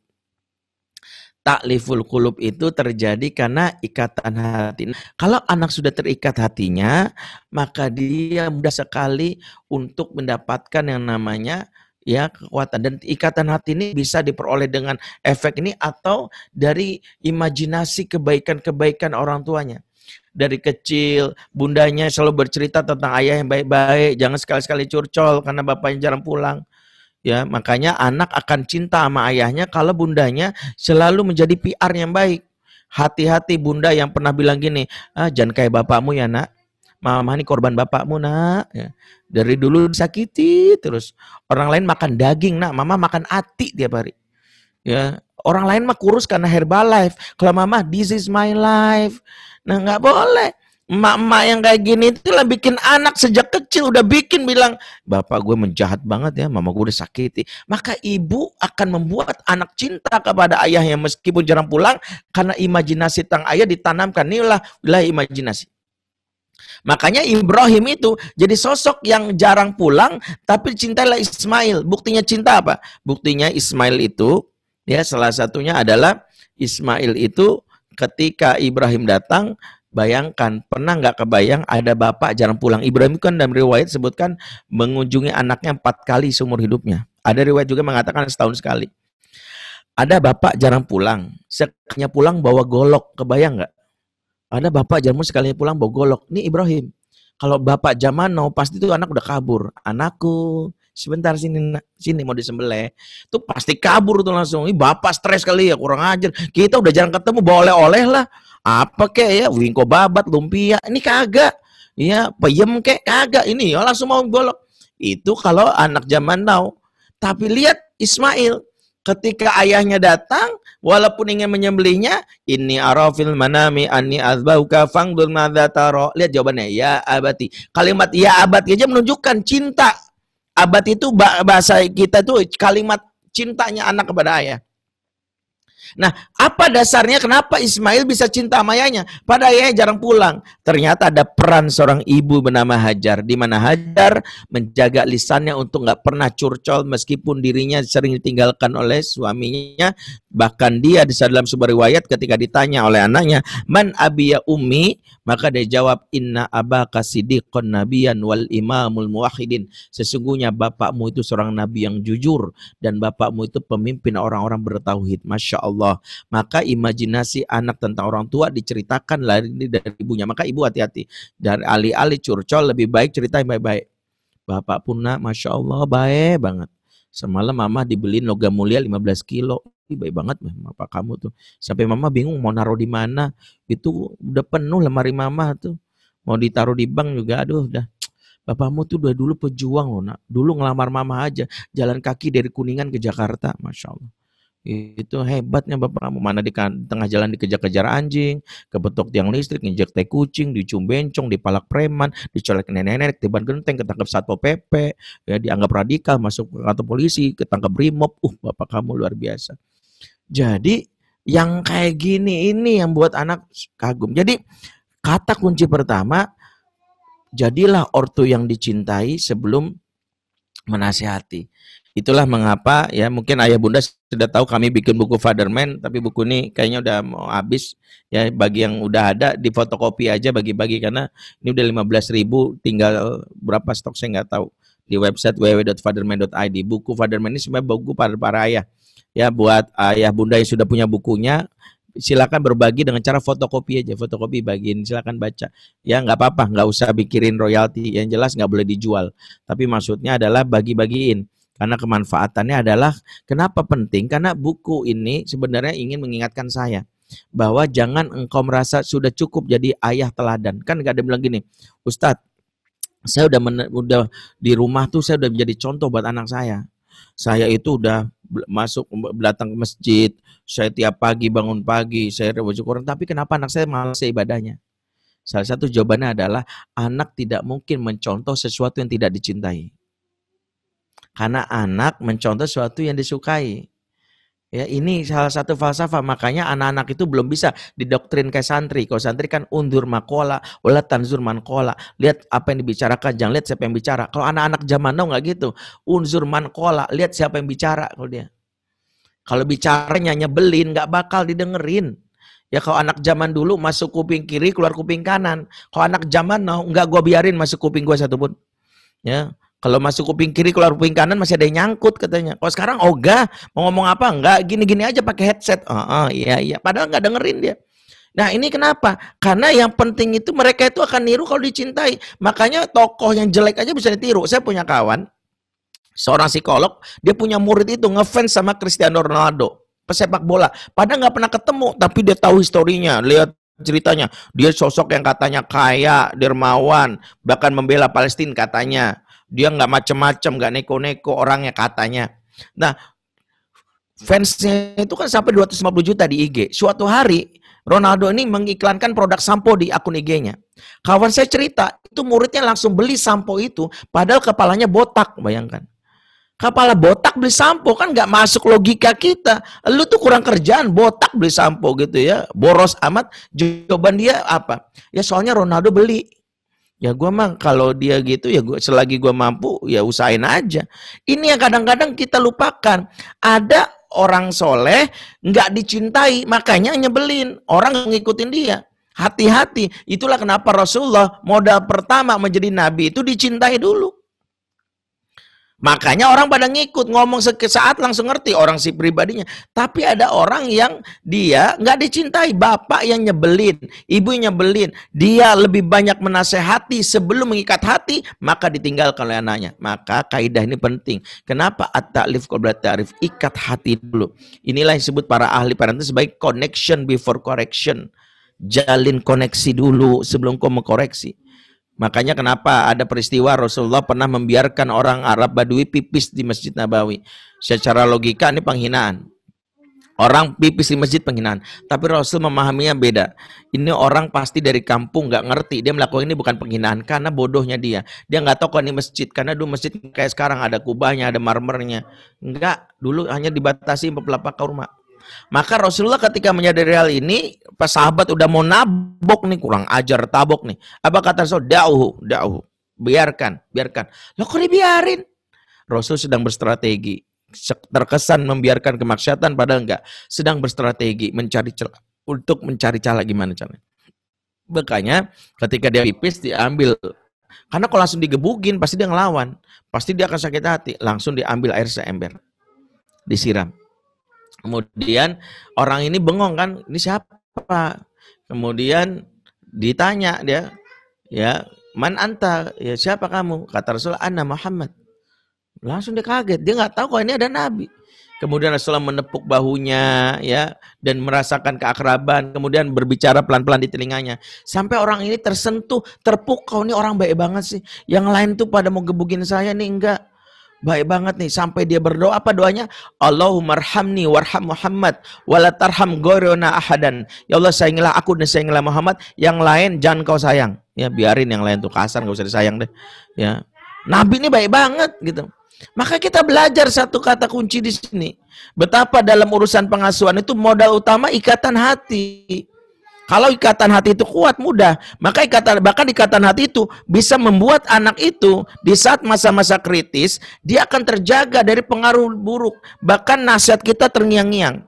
takliful kulub itu terjadi karena ikatan hati. Kalau anak sudah terikat hatinya, maka dia mudah sekali untuk mendapatkan yang namanya ya kekuatan dan ikatan hati ini bisa diperoleh dengan efek ini atau dari imajinasi kebaikan-kebaikan orang tuanya dari kecil bundanya selalu bercerita tentang ayah yang baik-baik jangan sekali-sekali curcol karena bapaknya jarang pulang Ya, makanya anak akan cinta sama ayahnya kalau bundanya selalu menjadi PR yang baik. Hati-hati bunda yang pernah bilang gini, ah, jangan kayak bapakmu ya nak. Mama ini korban bapakmu nak. Ya. Dari dulu disakiti terus. Orang lain makan daging nak, mama makan ati tiap hari. Ya, orang lain mah kurus karena Herbalife. Kalau mama, this is my life. Nah nggak boleh emak-emak yang kayak gini itu lah bikin anak sejak kecil udah bikin bilang bapak gue menjahat banget ya mama gue udah sakiti maka ibu akan membuat anak cinta kepada ayahnya meskipun jarang pulang karena imajinasi tang ayah ditanamkan inilah wilayah imajinasi Makanya Ibrahim itu jadi sosok yang jarang pulang tapi cintailah Ismail. Buktinya cinta apa? Buktinya Ismail itu ya salah satunya adalah Ismail itu ketika Ibrahim datang Bayangkan, pernah nggak kebayang ada bapak jarang pulang? Ibrahim kan dalam riwayat sebutkan mengunjungi anaknya empat kali seumur hidupnya. Ada riwayat juga mengatakan setahun sekali. Ada bapak jarang pulang, sekalinya pulang bawa golok, kebayang nggak? Ada bapak jarang sekali pulang bawa golok. Ini Ibrahim. Kalau bapak jamanau pasti itu anak udah kabur. Anakku, sebentar sini sini mau disembelih tuh pasti kabur tuh langsung ini bapak stres kali ya kurang ajar kita udah jarang ketemu bawa oleh-oleh lah apa kek ya wingko babat lumpia ini kagak ya peyem kek kagak ini ya langsung mau golok itu kalau anak zaman now tapi lihat Ismail ketika ayahnya datang walaupun ingin menyembelihnya ini arafil manami anni azbauka fangdul madza taro lihat jawabannya ya abati kalimat ya abati aja menunjukkan cinta Abad itu bahasa kita itu kalimat cintanya anak kepada ayah. Nah, apa dasarnya kenapa Ismail bisa cinta sama ayahnya? Pada ayahnya jarang pulang. Ternyata ada peran seorang ibu bernama Hajar. Di mana Hajar menjaga lisannya untuk nggak pernah curcol meskipun dirinya sering ditinggalkan oleh suaminya. Bahkan dia di dalam sebuah riwayat ketika ditanya oleh anaknya, Man abiya ummi? Maka dia jawab, Inna abaka kasidi nabiyan wal imamul muwahidin. Sesungguhnya bapakmu itu seorang nabi yang jujur. Dan bapakmu itu pemimpin orang-orang bertauhid. Masya Allah. Allah. Maka imajinasi anak tentang orang tua diceritakan lari dari ibunya. Maka ibu hati-hati. Dari alih-alih curcol lebih baik cerita yang baik-baik. Bapak Puna, Masya Allah, baik banget. Semalam mama dibeliin logam mulia 15 kilo. Ih, baik banget bapak kamu tuh. Sampai mama bingung mau naruh di mana. Itu udah penuh lemari mama tuh. Mau ditaruh di bank juga, aduh udah. Bapakmu tuh udah dulu pejuang loh nak. Dulu ngelamar mama aja. Jalan kaki dari Kuningan ke Jakarta. Masya Allah. Itu hebatnya bapak kamu. Mana di kan-, tengah jalan dikejar-kejar anjing, kebetok tiang listrik, injek teh kucing, dicium bencong, dipalak preman, dicolek nenek-nenek, tiban genteng, ketangkep satpol PP, ya, dianggap radikal, masuk ke kantor polisi, ketangkep brimob. Uh, bapak kamu luar biasa. Jadi yang kayak gini ini yang buat anak kagum. Jadi kata kunci pertama, jadilah ortu yang dicintai sebelum menasihati. Itulah mengapa ya mungkin ayah bunda sudah tahu kami bikin buku Fatherman tapi buku ini kayaknya udah mau habis ya bagi yang udah ada di fotokopi aja bagi-bagi karena ini udah 15 ribu tinggal berapa stok saya nggak tahu di website www.fatherman.id buku Fatherman ini sebenarnya buku para para ayah ya buat ayah bunda yang sudah punya bukunya silakan berbagi dengan cara fotokopi aja fotokopi bagiin silakan baca ya nggak apa-apa nggak usah pikirin royalti yang jelas nggak boleh dijual tapi maksudnya adalah bagi-bagiin karena kemanfaatannya adalah kenapa penting? Karena buku ini sebenarnya ingin mengingatkan saya bahwa jangan engkau merasa sudah cukup jadi ayah teladan. Kan gak ada bilang gini, Ustadz, saya udah, men, udah di rumah tuh saya udah menjadi contoh buat anak saya. Saya itu udah masuk belakang ke masjid, saya tiap pagi bangun pagi, saya rewajib orang Tapi kenapa anak saya malas ibadahnya? Salah satu jawabannya adalah anak tidak mungkin mencontoh sesuatu yang tidak dicintai. Karena anak mencontoh sesuatu yang disukai. Ya, ini salah satu falsafah. Makanya anak-anak itu belum bisa didoktrin kayak santri. Kalau santri kan undur makola, ulat tanzur mankola. Lihat apa yang dibicarakan, jangan lihat siapa yang bicara. Kalau anak-anak zaman now nggak gitu. Unzur mankola, lihat siapa yang bicara kalau dia. Kalau bicaranya nyebelin, nggak bakal didengerin. Ya kalau anak zaman dulu masuk kuping kiri, keluar kuping kanan. Kalau anak zaman now, nggak gua biarin masuk kuping gua satupun. Ya, kalau masuk kuping kiri, keluar kuping kanan masih ada yang nyangkut katanya. Kalau oh, sekarang ogah, mau ngomong apa? Enggak, gini-gini aja pakai headset. Oh, oh, iya, iya. Padahal enggak dengerin dia. Nah ini kenapa? Karena yang penting itu mereka itu akan niru kalau dicintai. Makanya tokoh yang jelek aja bisa ditiru. Saya punya kawan, seorang psikolog, dia punya murid itu ngefans sama Cristiano Ronaldo. Pesepak bola. Padahal nggak pernah ketemu, tapi dia tahu historinya. Lihat ceritanya. Dia sosok yang katanya kaya, dermawan, bahkan membela Palestina katanya. Dia nggak macem-macem, nggak neko-neko orangnya katanya. Nah, fansnya itu kan sampai 250 juta di IG. Suatu hari Ronaldo ini mengiklankan produk sampo di akun IG-nya. Kawan saya cerita, itu muridnya langsung beli sampo itu, padahal kepalanya botak, bayangkan. Kepala botak beli sampo kan nggak masuk logika kita. Lu tuh kurang kerjaan, botak beli sampo gitu ya. Boros amat. Jawaban dia apa? Ya soalnya Ronaldo beli. Ya gue mah kalau dia gitu ya gua, selagi gue mampu ya usahain aja. Ini yang kadang-kadang kita lupakan. Ada orang soleh nggak dicintai makanya nyebelin. Orang ngikutin dia. Hati-hati. Itulah kenapa Rasulullah modal pertama menjadi nabi itu dicintai dulu. Makanya orang pada ngikut ngomong saat langsung ngerti orang si pribadinya. Tapi ada orang yang dia nggak dicintai bapak yang nyebelin, ibu yang nyebelin. Dia lebih banyak menasehati sebelum mengikat hati maka ditinggalkan oleh anaknya. Maka kaidah ini penting. Kenapa at-ta'lif qabla ta'rif? Ikat hati dulu. Inilah yang disebut para ahli parenting sebagai connection before correction. Jalin koneksi dulu sebelum kau mengkoreksi. Makanya kenapa ada peristiwa Rasulullah pernah membiarkan orang Arab Badui pipis di Masjid Nabawi. Secara logika ini penghinaan. Orang pipis di masjid penghinaan. Tapi Rasul memahaminya beda. Ini orang pasti dari kampung nggak ngerti. Dia melakukan ini bukan penghinaan karena bodohnya dia. Dia nggak tahu kok ini masjid. Karena dulu masjid kayak sekarang ada kubahnya, ada marmernya. Enggak. Dulu hanya dibatasi ke kurma. Maka Rasulullah ketika menyadari hal ini, pas sahabat udah mau nabok nih, kurang ajar tabok nih. Apa kata Rasul? Dauhu, dauhu. Biarkan, biarkan. Lo kok dibiarin? Rasul sedang berstrategi. Terkesan membiarkan kemaksiatan padahal enggak. Sedang berstrategi mencari celah. Untuk mencari celah gimana caranya. Makanya ketika dia pipis diambil karena kalau langsung digebukin pasti dia ngelawan, pasti dia akan sakit hati. Langsung diambil air seember, disiram. Kemudian orang ini bengong kan, ini siapa? Kemudian ditanya dia, ya, man anta? Ya siapa kamu? Kata Rasul, Anna Muhammad. Langsung dia kaget, dia nggak tahu kok ini ada Nabi. Kemudian Rasulullah menepuk bahunya ya dan merasakan keakraban, kemudian berbicara pelan-pelan di telinganya. Sampai orang ini tersentuh, terpukau Ini orang baik banget sih. Yang lain tuh pada mau gebugin saya nih enggak baik banget nih sampai dia berdoa apa doanya Allahumarhamni warham Muhammad walatarham gorona ahadan ya Allah sayangilah aku dan sayangilah Muhammad yang lain jangan kau sayang ya biarin yang lain tuh kasar nggak usah disayang deh ya Nabi ini baik banget gitu maka kita belajar satu kata kunci di sini betapa dalam urusan pengasuhan itu modal utama ikatan hati kalau ikatan hati itu kuat mudah, maka ikatan bahkan ikatan hati itu bisa membuat anak itu di saat masa-masa kritis dia akan terjaga dari pengaruh buruk. Bahkan nasihat kita terngiang-ngiang.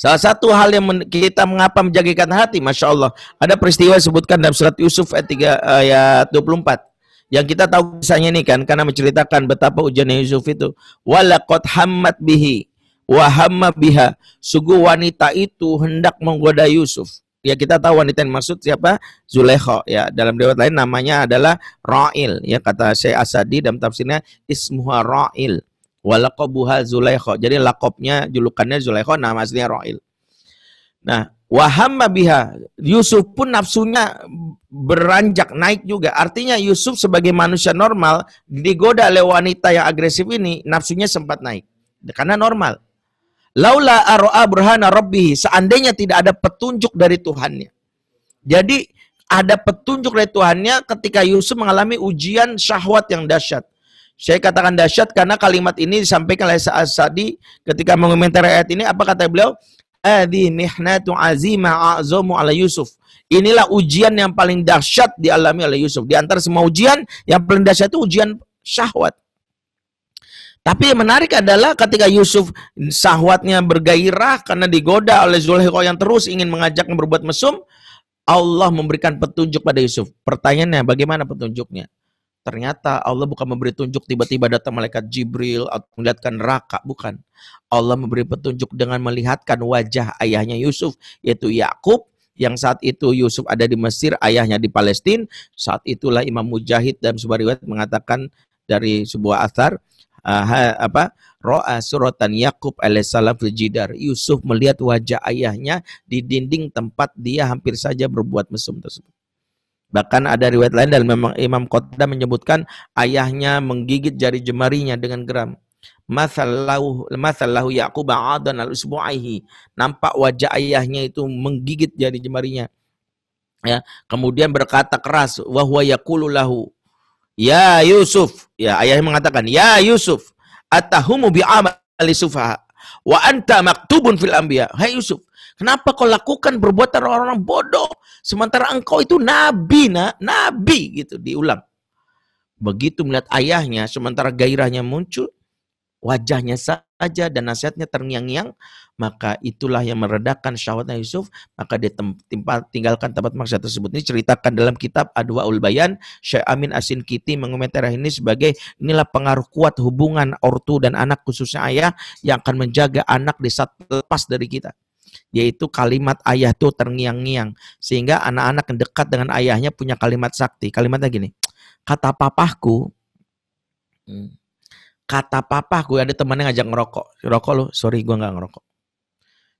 Salah satu hal yang kita mengapa menjaga ikatan hati, masya Allah, ada peristiwa disebutkan dalam surat Yusuf ayat 3 ayat 24. Yang kita tahu misalnya ini kan karena menceritakan betapa ujian Yusuf itu. Walakot hammat bihi wahamma biha. Sungguh wanita itu hendak menggoda Yusuf. Ya kita tahu wanita yang maksud siapa? Zulekho. Ya dalam dewa lain namanya adalah Ra'il. Ya kata Syekh Asadi dalam tafsirnya ismuha Ra'il. Walakobuha Zulekho. Jadi lakopnya, julukannya Zulekho, nama aslinya Ra'il. Nah, wahamma biha. Yusuf pun nafsunya beranjak naik juga. Artinya Yusuf sebagai manusia normal digoda oleh wanita yang agresif ini, nafsunya sempat naik. Karena normal. Laula aroa burhana robbi. seandainya tidak ada petunjuk dari Tuhannya. Jadi ada petunjuk dari Tuhannya ketika Yusuf mengalami ujian syahwat yang dahsyat. Saya katakan dahsyat karena kalimat ini disampaikan oleh Sa'ad Sa'di ketika mengomentari ayat ini. Apa kata beliau? Adi mihnatu azima azomu ala Yusuf. Inilah ujian yang paling dahsyat dialami oleh Yusuf. Di antara semua ujian, yang paling dahsyat itu ujian syahwat. Tapi yang menarik adalah ketika Yusuf sahwatnya bergairah karena digoda oleh Zulhiko yang terus ingin mengajaknya berbuat mesum, Allah memberikan petunjuk pada Yusuf. Pertanyaannya, bagaimana petunjuknya? Ternyata Allah bukan memberi petunjuk tiba-tiba datang malaikat Jibril atau melihatkan neraka, bukan. Allah memberi petunjuk dengan melihatkan wajah ayahnya Yusuf, yaitu Yakub yang saat itu Yusuf ada di Mesir, ayahnya di Palestina. Saat itulah Imam Mujahid dan sebuah riwayat mengatakan dari sebuah asar, uh, apa Ro'a suratan Yakub alaihissalam fil jidar. Yusuf melihat wajah ayahnya di dinding tempat dia hampir saja berbuat mesum tersebut. Bahkan ada riwayat lain dan memang Imam Khotbah menyebutkan ayahnya menggigit jari jemarinya dengan geram. Masallahu masallahu Yaqub adan Nampak wajah ayahnya itu menggigit jari jemarinya. Ya, kemudian berkata keras wahwa yakululahu Ya Yusuf. Ya ayahnya mengatakan, Ya Yusuf. Atahumu bi amali sufaha. Wa anta maktubun fil anbiya. Hai Yusuf. Kenapa kau lakukan perbuatan orang-orang bodoh sementara engkau itu nabi nak nabi gitu diulang. Begitu melihat ayahnya sementara gairahnya muncul wajahnya saja dan nasihatnya terngiang-ngiang maka itulah yang meredakan syahwatnya Yusuf, maka dia timpa, tinggalkan tempat maksa tersebut. Ini ceritakan dalam kitab Adwa Ul Bayan, Syekh Amin Asin Kiti mengomentari ini sebagai inilah pengaruh kuat hubungan ortu dan anak khususnya ayah yang akan menjaga anak di saat lepas dari kita yaitu kalimat ayah tuh terngiang-ngiang sehingga anak-anak yang dekat dengan ayahnya punya kalimat sakti kalimatnya gini kata papahku hmm. kata papahku ada temannya ngajak ngerokok rokok lo sorry gue nggak ngerokok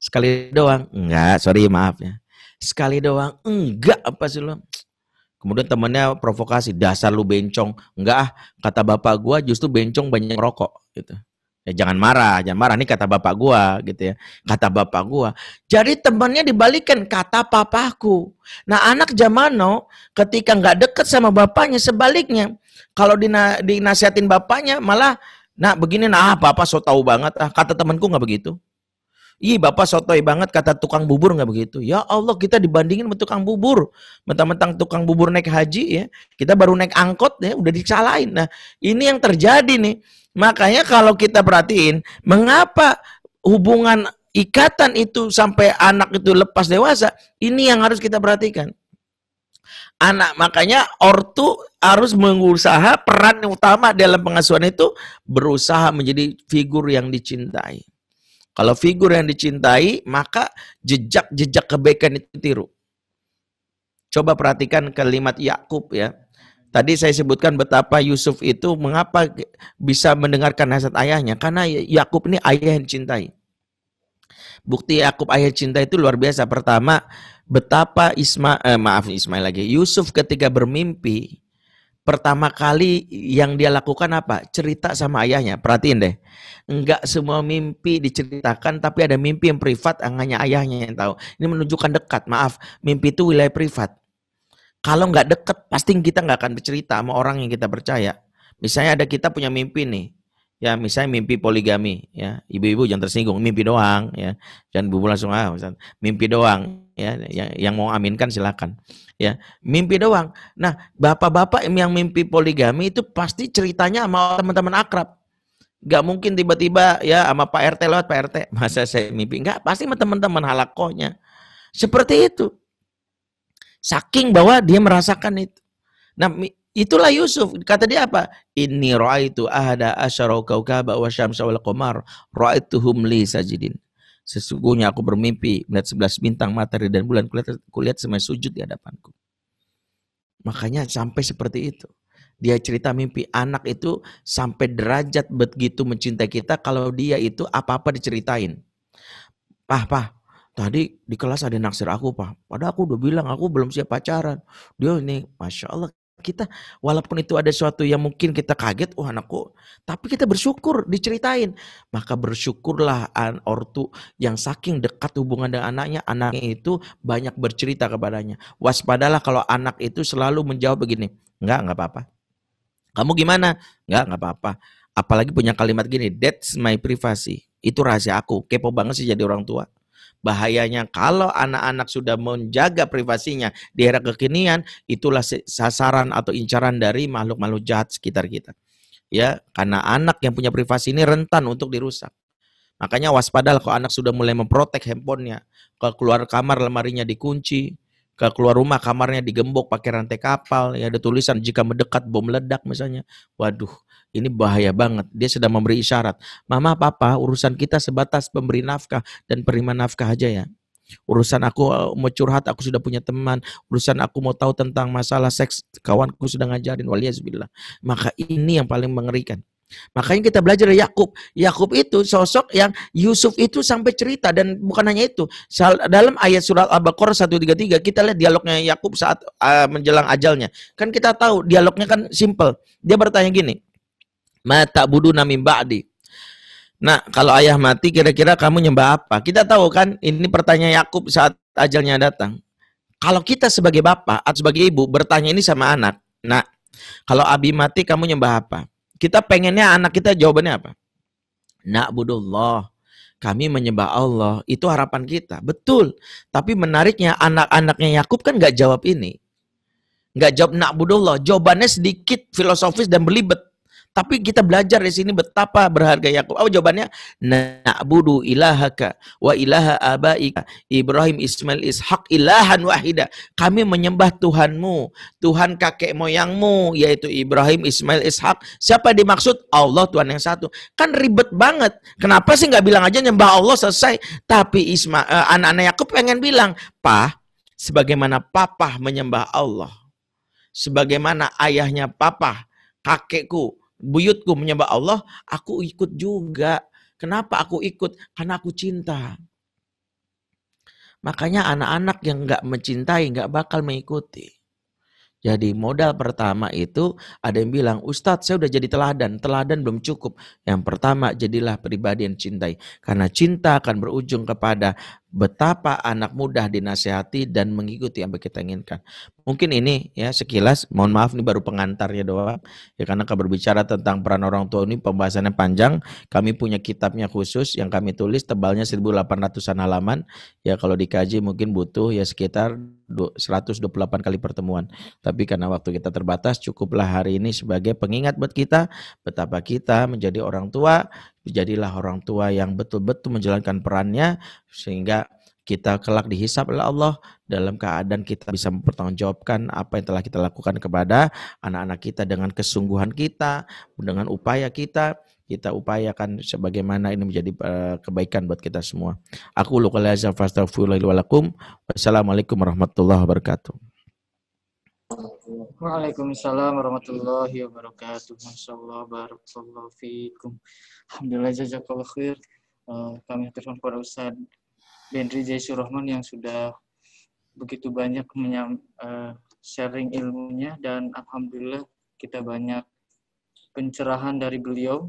Sekali doang. Enggak, sorry maaf ya. Sekali doang. Enggak apa sih lo? Kemudian temannya provokasi, dasar lu bencong. Enggak ah, kata bapak gua justru bencong banyak rokok gitu. Ya, jangan marah, jangan marah. Ini kata bapak gua gitu ya. Kata bapak gua. Jadi temannya dibalikin kata papaku. Nah anak Jamano ketika nggak deket sama bapaknya sebaliknya. Kalau dina, dinasihatin bapaknya malah Nah begini nah apa apa so tau banget ah kata temanku nggak begitu Ih bapak sotoy banget kata tukang bubur nggak begitu. Ya Allah kita dibandingin sama tukang bubur. Mentang-mentang tukang bubur naik haji ya. Kita baru naik angkot ya udah disalahin. Nah ini yang terjadi nih. Makanya kalau kita perhatiin mengapa hubungan ikatan itu sampai anak itu lepas dewasa. Ini yang harus kita perhatikan. Anak makanya ortu harus mengusaha peran utama dalam pengasuhan itu berusaha menjadi figur yang dicintai. Kalau figur yang dicintai, maka jejak-jejak kebaikan itu tiru. Coba perhatikan kalimat Yakub ya. Tadi saya sebutkan betapa Yusuf itu mengapa bisa mendengarkan nasihat ayahnya karena Yakub ini ayah yang dicintai. Bukti Yakub ayah cinta itu luar biasa. Pertama, betapa Isma eh, maaf Ismail lagi. Yusuf ketika bermimpi pertama kali yang dia lakukan apa? Cerita sama ayahnya. Perhatiin deh. Enggak semua mimpi diceritakan, tapi ada mimpi yang privat hanya ayahnya yang tahu. Ini menunjukkan dekat. Maaf, mimpi itu wilayah privat. Kalau enggak dekat, pasti kita enggak akan bercerita sama orang yang kita percaya. Misalnya ada kita punya mimpi nih ya misalnya mimpi poligami ya ibu-ibu jangan tersinggung mimpi doang ya dan ibu langsung ah misalnya, mimpi doang ya yang, yang mau aminkan silakan ya mimpi doang nah bapak-bapak yang mimpi poligami itu pasti ceritanya sama teman-teman akrab Gak mungkin tiba-tiba ya sama Pak RT lewat Pak RT masa saya mimpi nggak pasti sama teman-teman halakonya, seperti itu saking bahwa dia merasakan itu nah Itulah Yusuf. Kata dia apa? ini Inni ra'aitu ahada asyara kaukaba wa syamsa komar qamar itu li sajidin. Sesungguhnya aku bermimpi melihat sebelas bintang, matahari dan bulan. Kulihat, kulihat semai sujud di hadapanku. Makanya sampai seperti itu. Dia cerita mimpi anak itu sampai derajat begitu mencintai kita kalau dia itu apa-apa diceritain. Pah, pah, tadi di kelas ada naksir aku, pah Padahal aku udah bilang aku belum siap pacaran. Dia ini, Masya Allah kita walaupun itu ada sesuatu yang mungkin kita kaget wah anakku tapi kita bersyukur diceritain maka bersyukurlah an ortu yang saking dekat hubungan dengan anaknya anaknya itu banyak bercerita kepadanya waspadalah kalau anak itu selalu menjawab begini enggak enggak apa-apa kamu gimana enggak enggak apa-apa apalagi punya kalimat gini that's my privacy itu rahasia aku kepo banget sih jadi orang tua Bahayanya kalau anak-anak sudah menjaga privasinya di era kekinian, itulah sasaran atau incaran dari makhluk-makhluk jahat sekitar kita. Ya, karena anak yang punya privasi ini rentan untuk dirusak. Makanya waspadalah kalau anak sudah mulai memprotek handphonenya, kalau keluar kamar lemarinya dikunci, kalau keluar rumah kamarnya digembok pakai rantai kapal, ya ada tulisan jika mendekat bom ledak misalnya. Waduh, ini bahaya banget. Dia sedang memberi isyarat. Mama, papa, urusan kita sebatas pemberi nafkah dan penerima nafkah aja ya. Urusan aku eh, mau curhat, aku sudah punya teman. Urusan aku mau tahu tentang masalah seks, kawanku sudah ngajarin. Waliyazubillah. Maka ini yang paling mengerikan. Makanya kita belajar dari Yakub. Yakub itu sosok yang Yusuf itu sampai cerita dan bukan hanya itu. Dalam ayat surat Al-Baqarah 133 kita lihat dialognya Yakub saat eh, menjelang ajalnya. Kan kita tahu dialognya kan simple. Dia bertanya gini, Mata budu min ba'di. Nah, kalau ayah mati kira-kira kamu nyembah apa? Kita tahu kan ini pertanyaan Yakub saat ajalnya datang. Kalau kita sebagai bapak atau sebagai ibu bertanya ini sama anak. Nah, kalau abi mati kamu nyembah apa? Kita pengennya anak kita jawabannya apa? Nak budullah. Kami menyembah Allah. Itu harapan kita. Betul. Tapi menariknya anak-anaknya Yakub kan gak jawab ini. Gak jawab nak budullah. Jawabannya sedikit filosofis dan berlibet. Tapi kita belajar di sini betapa berharga Yakub. Apa oh, jawabannya? Na'budu ilahaka wa ilaha abaika Ibrahim, Ismail, Ishak ilahan wahida. Kami menyembah Tuhanmu, Tuhan kakek moyangmu yaitu Ibrahim, Ismail, Ishak. Siapa dimaksud? Allah Tuhan yang satu. Kan ribet banget. Kenapa sih nggak bilang aja nyembah Allah selesai? Tapi Isma eh, anak-anak Yakub pengen bilang, "Pak, sebagaimana papa menyembah Allah, sebagaimana ayahnya papa, kakekku, buyutku menyembah Allah, aku ikut juga. Kenapa aku ikut? Karena aku cinta. Makanya anak-anak yang nggak mencintai nggak bakal mengikuti. Jadi modal pertama itu ada yang bilang, Ustadz saya udah jadi teladan, teladan belum cukup. Yang pertama jadilah pribadi yang cintai. Karena cinta akan berujung kepada betapa anak mudah dinasehati dan mengikuti apa kita inginkan. Mungkin ini ya sekilas, mohon maaf ini baru pengantarnya doang. Ya karena kalau berbicara tentang peran orang tua ini pembahasannya panjang. Kami punya kitabnya khusus yang kami tulis tebalnya 1800-an halaman. Ya kalau dikaji mungkin butuh ya sekitar 128 kali pertemuan. Tapi karena waktu kita terbatas, cukuplah hari ini sebagai pengingat buat kita betapa kita menjadi orang tua, jadilah orang tua yang betul-betul menjalankan perannya sehingga kita kelak dihisap oleh Allah dalam keadaan kita bisa mempertanggungjawabkan apa yang telah kita lakukan kepada anak-anak kita dengan kesungguhan kita, dengan upaya kita, kita upayakan sebagaimana ini menjadi eh, kebaikan buat kita semua. Aku luqal fastaghfirullahi wa Wassalamualaikum warahmatullahi wabarakatuh. Waalaikumsalam warahmatullahi wabarakatuh. Masya Allah, barakallahu fiikum. Alhamdulillah, jazakallah khair. Eh, kami telepon kepada Ustaz Bendri Jaisur Rahman yang sudah begitu banyak menyam, eh, sharing ilmunya dan Alhamdulillah kita banyak pencerahan dari beliau.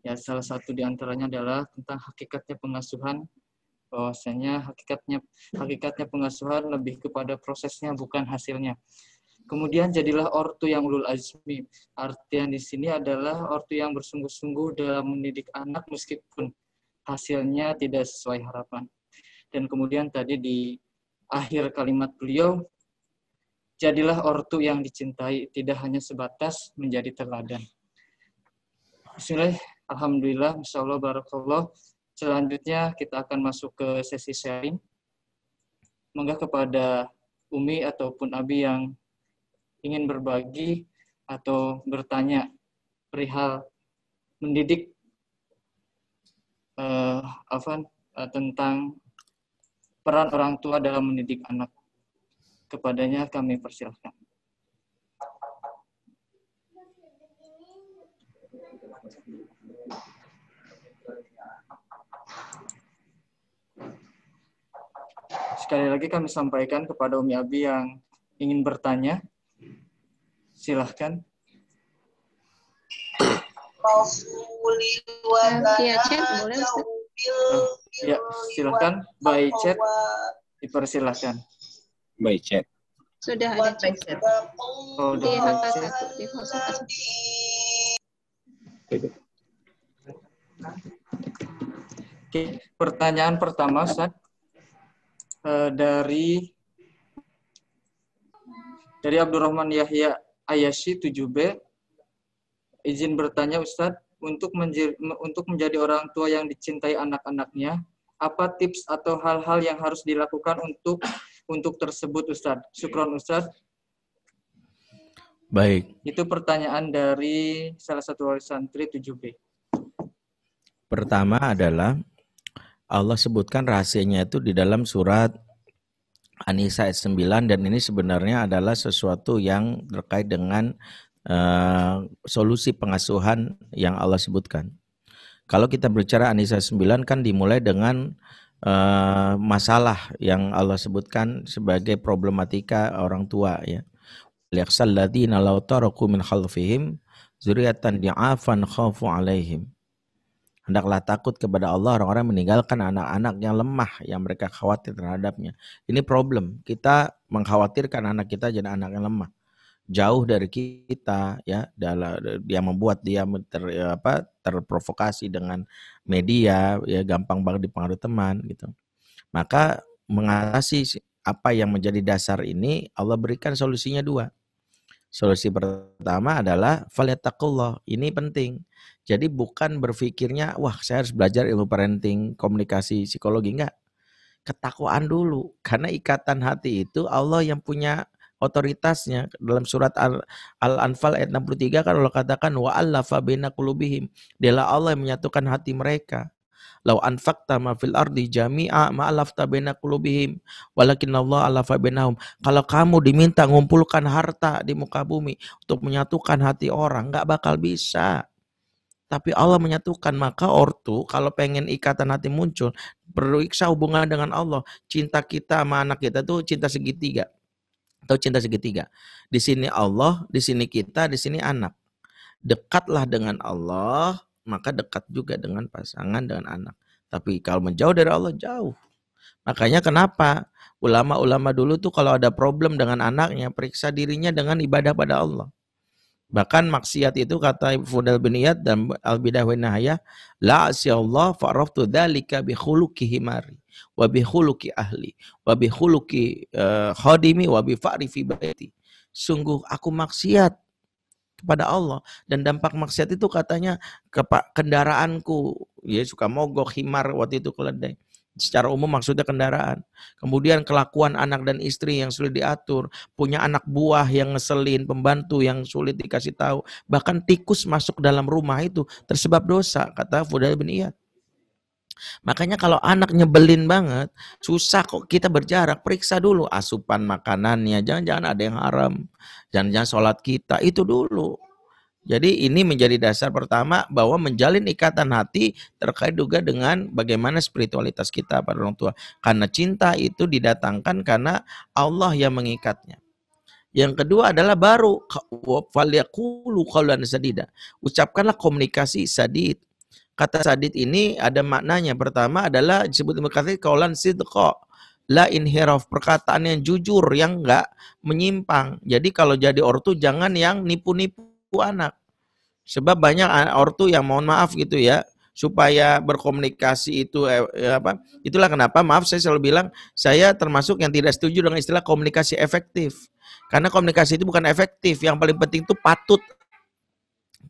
Ya, salah satu di antaranya adalah tentang hakikatnya pengasuhan bahwasanya hakikatnya hakikatnya pengasuhan lebih kepada prosesnya bukan hasilnya. Kemudian jadilah ortu yang ulul azmi. Artian di sini adalah ortu yang bersungguh-sungguh dalam mendidik anak meskipun hasilnya tidak sesuai harapan. Dan kemudian tadi di akhir kalimat beliau, jadilah ortu yang dicintai, tidak hanya sebatas menjadi teladan. Bismillah, Alhamdulillah, Masya Allah, Barakallah. Selanjutnya kita akan masuk ke sesi sharing. Moga kepada Umi ataupun Abi yang ingin berbagi atau bertanya perihal mendidik uh, Afan uh, tentang peran orang tua dalam mendidik anak. Kepadanya kami persilahkan. Sekali lagi kami sampaikan kepada Umi Abi yang ingin bertanya Silahkan. Ya, chat boleh ah, Ya, silahkan. By chat, dipersilahkan. By chat. Sudah ada chat. Oh, di Oke, pertanyaan pertama, Ustaz. Eh, dari dari Abdurrahman Yahya Ayashi 7B. Izin bertanya Ustadz, untuk, untuk menjadi orang tua yang dicintai anak-anaknya, apa tips atau hal-hal yang harus dilakukan untuk untuk tersebut Ustadz? Syukron Ustadz. Baik. Itu pertanyaan dari salah satu wali santri 7B. Pertama adalah Allah sebutkan rahasianya itu di dalam surat Anisa ayat 9 dan ini sebenarnya adalah sesuatu yang terkait dengan uh, solusi pengasuhan yang Allah sebutkan. Kalau kita berbicara Anisa 9 kan dimulai dengan uh, masalah yang Allah sebutkan sebagai problematika orang tua ya. Liqsal ladina law min khalfihim zuriatan di'afan khawfu alaihim. Hendaklah takut kepada Allah orang-orang meninggalkan anak-anak yang lemah yang mereka khawatir terhadapnya. Ini problem. Kita mengkhawatirkan anak kita jadi anak yang lemah. Jauh dari kita ya dalam dia membuat dia ter, apa terprovokasi dengan media ya gampang banget dipengaruhi teman gitu. Maka mengatasi apa yang menjadi dasar ini Allah berikan solusinya dua. Solusi pertama adalah falyattaqullah. Ini penting. Jadi bukan berpikirnya, wah saya harus belajar ilmu parenting, komunikasi, psikologi. Enggak. Ketakwaan dulu. Karena ikatan hati itu Allah yang punya otoritasnya. Dalam surat Al-Anfal ayat 63 kan Allah katakan, wa bina kulubihim. qulubihim. Dialah Allah yang menyatukan hati mereka. Lau anfakta ma fil ardi jami'a ma alafta baina walakin Allah alafa bainahum. Kalau kamu diminta ngumpulkan harta di muka bumi untuk menyatukan hati orang, enggak bakal bisa tapi Allah menyatukan. Maka ortu kalau pengen ikatan hati muncul, perlu iksa hubungan dengan Allah. Cinta kita sama anak kita tuh cinta segitiga atau cinta segitiga. Di sini Allah, di sini kita, di sini anak. Dekatlah dengan Allah, maka dekat juga dengan pasangan dengan anak. Tapi kalau menjauh dari Allah jauh. Makanya kenapa ulama-ulama dulu tuh kalau ada problem dengan anaknya periksa dirinya dengan ibadah pada Allah. Bahkan maksiat itu kata Fudal bin Iyad dan Al-Bidah bin Nahaya, la asyallah fa'raftu dzalika bi khuluqi himari wa bi khuluqi ahli wa bi khuluqi uh, khadimi wa bi fa'ri baiti. Sungguh aku maksiat kepada Allah dan dampak maksiat itu katanya ke kendaraanku ya suka mogok himar waktu itu keledai Secara umum maksudnya kendaraan. Kemudian kelakuan anak dan istri yang sulit diatur, punya anak buah yang ngeselin, pembantu yang sulit dikasih tahu, bahkan tikus masuk dalam rumah itu tersebab dosa, kata Fudail bin Iyad. Makanya kalau anak nyebelin banget, susah kok kita berjarak, periksa dulu asupan makanannya, jangan-jangan ada yang haram, jangan-jangan sholat kita, itu dulu. Jadi ini menjadi dasar pertama bahwa menjalin ikatan hati terkait juga dengan bagaimana spiritualitas kita pada orang tua. Karena cinta itu didatangkan karena Allah yang mengikatnya. Yang kedua adalah baru sadida. Ucapkanlah komunikasi sadid. Kata sadid ini ada maknanya. Pertama adalah disebut berkata kaulan sidqa la of perkataan yang jujur yang enggak menyimpang. Jadi kalau jadi ortu jangan yang nipu-nipu anak. Sebab banyak ortu yang mohon maaf gitu ya, supaya berkomunikasi itu eh, eh, apa itulah kenapa maaf saya selalu bilang saya termasuk yang tidak setuju dengan istilah komunikasi efektif karena komunikasi itu bukan efektif yang paling penting itu patut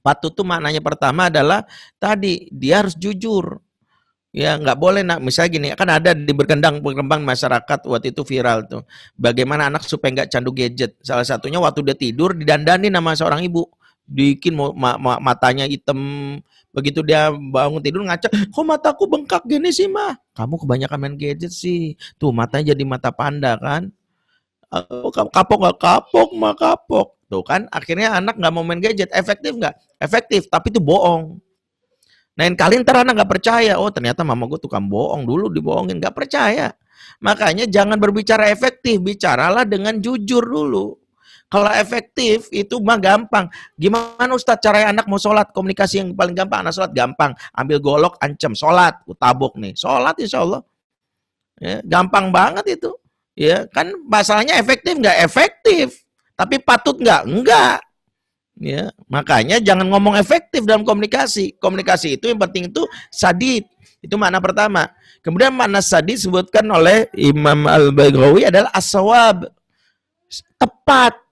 patut tuh maknanya pertama adalah tadi dia harus jujur ya nggak boleh nak misalnya gini kan ada di berkendang berkembang masyarakat waktu itu viral tuh bagaimana anak supaya nggak candu gadget salah satunya waktu dia tidur didandani nama seorang ibu bikin ma ma matanya hitam begitu dia bangun tidur ngaca eh, kok mataku bengkak gini sih mah kamu kebanyakan main gadget sih tuh matanya jadi mata panda kan oh, kapok nggak kapok mah kapok tuh kan akhirnya anak nggak mau main gadget efektif nggak efektif tapi itu bohong nah, yang kali ntar anak nggak percaya oh ternyata mama gue tukang bohong dulu dibohongin nggak percaya makanya jangan berbicara efektif bicaralah dengan jujur dulu kalau efektif itu mah gampang. Gimana Ustadz cara anak mau sholat? Komunikasi yang paling gampang, anak sholat gampang. Ambil golok, ancam, sholat. utabuk nih, sholat insya Allah. Ya, gampang banget itu. Ya kan masalahnya efektif nggak efektif, tapi patut nggak nggak. Ya makanya jangan ngomong efektif dalam komunikasi. Komunikasi itu yang penting itu sadid. Itu makna pertama. Kemudian makna sadid disebutkan oleh Imam Al-Baghawi adalah aswab Tepat.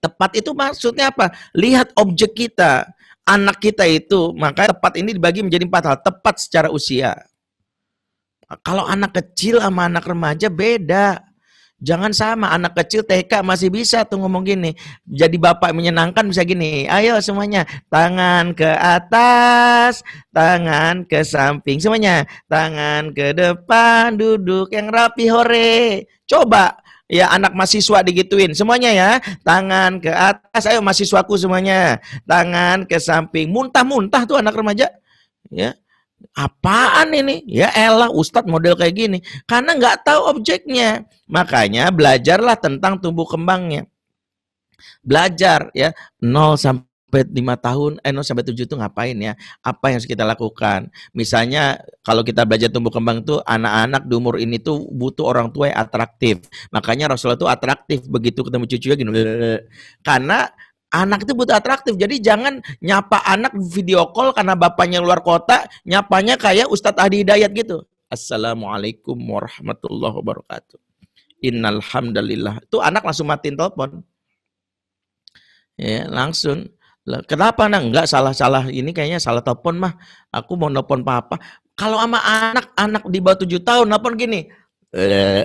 Tepat itu maksudnya apa? Lihat objek kita. Anak kita itu, maka tepat ini dibagi menjadi empat hal. Tepat secara usia. Kalau anak kecil sama anak remaja beda. Jangan sama, anak kecil TK masih bisa tuh ngomong gini. Jadi bapak menyenangkan bisa gini. Ayo semuanya, tangan ke atas, tangan ke samping. Semuanya, tangan ke depan, duduk yang rapi, hore. Coba Ya, anak mahasiswa digituin. Semuanya ya. Tangan ke atas. Ayo mahasiswaku semuanya. Tangan ke samping. Muntah-muntah tuh anak remaja. Ya. Apaan ini? Ya elah Ustadz model kayak gini. Karena nggak tahu objeknya. Makanya belajarlah tentang tumbuh kembangnya. Belajar ya 0 sampai sampai lima tahun, eh no sampai tujuh itu ngapain ya? Apa yang harus kita lakukan? Misalnya kalau kita belajar tumbuh kembang tuh anak-anak di umur ini tuh butuh orang tua yang atraktif. Makanya Rasulullah tuh atraktif begitu ketemu cucunya gini. Karena anak itu butuh atraktif. Jadi jangan nyapa anak video call karena bapaknya luar kota, nyapanya kayak Ustadz Adi Hidayat gitu. Assalamualaikum warahmatullahi wabarakatuh. Innalhamdalillah. Itu anak langsung matiin telepon. Ya, langsung lah, kenapa nah enggak salah-salah ini kayaknya salah telepon mah. Aku mau telepon papa. Kalau sama anak-anak di bawah tujuh tahun nelpon gini. Eh,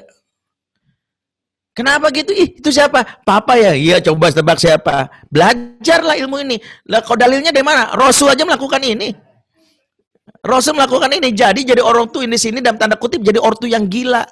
Kenapa gitu? Ih, itu siapa? Papa ya? Iya, coba tebak siapa? Belajarlah ilmu ini. Lah, kau dalilnya dari mana? Rasul aja melakukan ini. Rasul melakukan ini. Jadi, jadi orang tua ini sini dalam tanda kutip jadi ortu yang gila.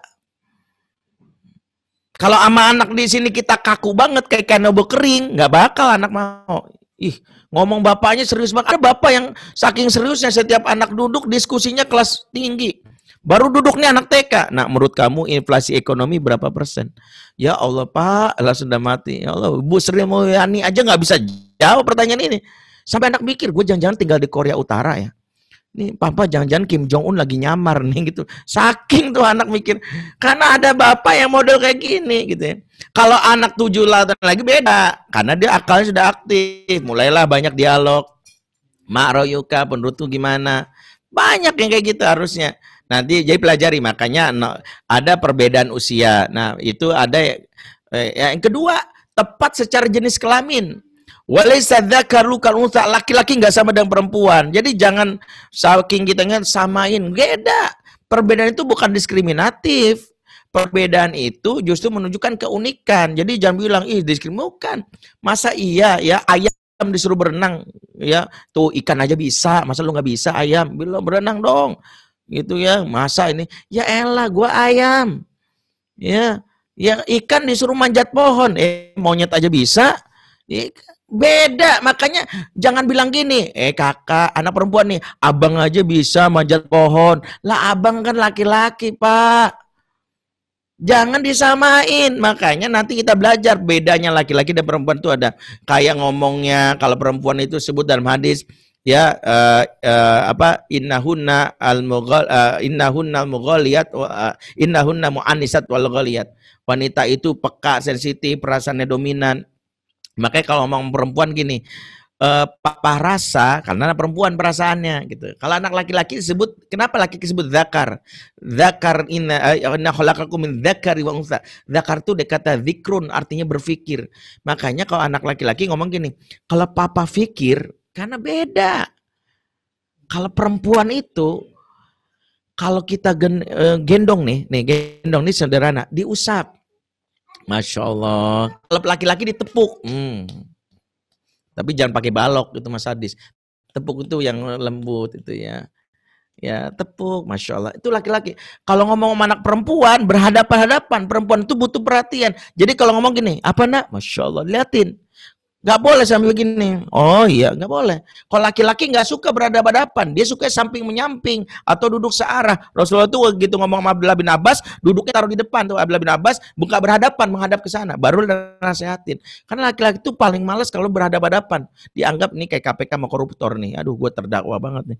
Kalau ama anak di sini kita kaku banget kayak kanobo kering, nggak bakal anak mau. Ih, ngomong bapaknya serius banget. Ada bapak yang saking seriusnya setiap anak duduk diskusinya kelas tinggi. Baru duduknya anak TK. Nah, menurut kamu inflasi ekonomi berapa persen? Ya Allah, Pak, Allah sudah mati. Ya Allah, Bu Sri Mulyani aja nggak bisa jawab pertanyaan ini. Sampai anak mikir, gue jangan-jangan tinggal di Korea Utara ya. Nih papa jangan-jangan Kim Jong Un lagi nyamar nih gitu. Saking tuh anak mikir karena ada bapak yang model kayak gini gitu ya. Kalau anak tujuh tahun lagi beda karena dia akalnya sudah aktif. Mulailah banyak dialog. Mak Royuka, penurut tuh gimana? Banyak yang kayak gitu harusnya. Nanti jadi pelajari makanya no, ada perbedaan usia. Nah, itu ada eh, yang kedua tepat secara jenis kelamin. Walaysa dzakaru kal unsa laki-laki nggak sama dengan perempuan. Jadi jangan saking kita kan samain. Beda. Perbedaan itu bukan diskriminatif. Perbedaan itu justru menunjukkan keunikan. Jadi jangan bilang ih diskriminukan. Masa iya ya ayam disuruh berenang ya tuh ikan aja bisa masa lu nggak bisa ayam bilang berenang dong gitu ya masa ini ya elah gua ayam ya ya ikan disuruh manjat pohon eh monyet aja bisa ya, Beda, makanya jangan bilang gini, eh kakak, anak perempuan nih, abang aja bisa manjat pohon. Lah abang kan laki-laki, Pak. Jangan disamain. Makanya nanti kita belajar bedanya laki-laki dan perempuan itu ada kayak ngomongnya kalau perempuan itu sebut dalam hadis ya uh, uh, apa innahunna al mughal uh, eh, innahunna mughaliyat uh, innahunna muannisat wal ghaliyat. Wanita itu peka, sensitif, perasaannya dominan. Makanya kalau ngomong perempuan gini, eh, papa rasa karena anak perempuan perasaannya gitu. Kalau anak laki-laki disebut kenapa laki disebut zakar? Zakar inna eh, inna khalaqakum min zakar wa unsa. Zakar itu dikata zikrun artinya berpikir. Makanya kalau anak laki-laki ngomong gini, kalau papa pikir karena beda. Kalau perempuan itu kalau kita gen, eh, gendong nih, nih gendong nih sederhana, diusap. Masya Allah. Kalau laki-laki ditepuk. Hmm. Tapi jangan pakai balok itu Mas Hadis. Tepuk itu yang lembut itu ya. Ya, tepuk, masya Allah. Itu laki-laki. Kalau ngomong sama anak perempuan, berhadapan-hadapan. Perempuan itu butuh perhatian. Jadi kalau ngomong gini, apa nak? Masya Allah, liatin. Gak boleh sambil begini. Oh iya, gak boleh. Kalau laki-laki gak suka berhadapan-hadapan. Dia suka samping menyamping atau duduk searah. Rasulullah tuh gitu ngomong sama Abdullah bin Abbas, duduknya taruh di depan tuh Abdullah bin Abbas, buka berhadapan menghadap ke sana. Baru nasehatin Karena laki-laki tuh paling males kalau berhadapan-hadapan. Dianggap nih kayak KPK sama koruptor nih. Aduh, gue terdakwa banget nih.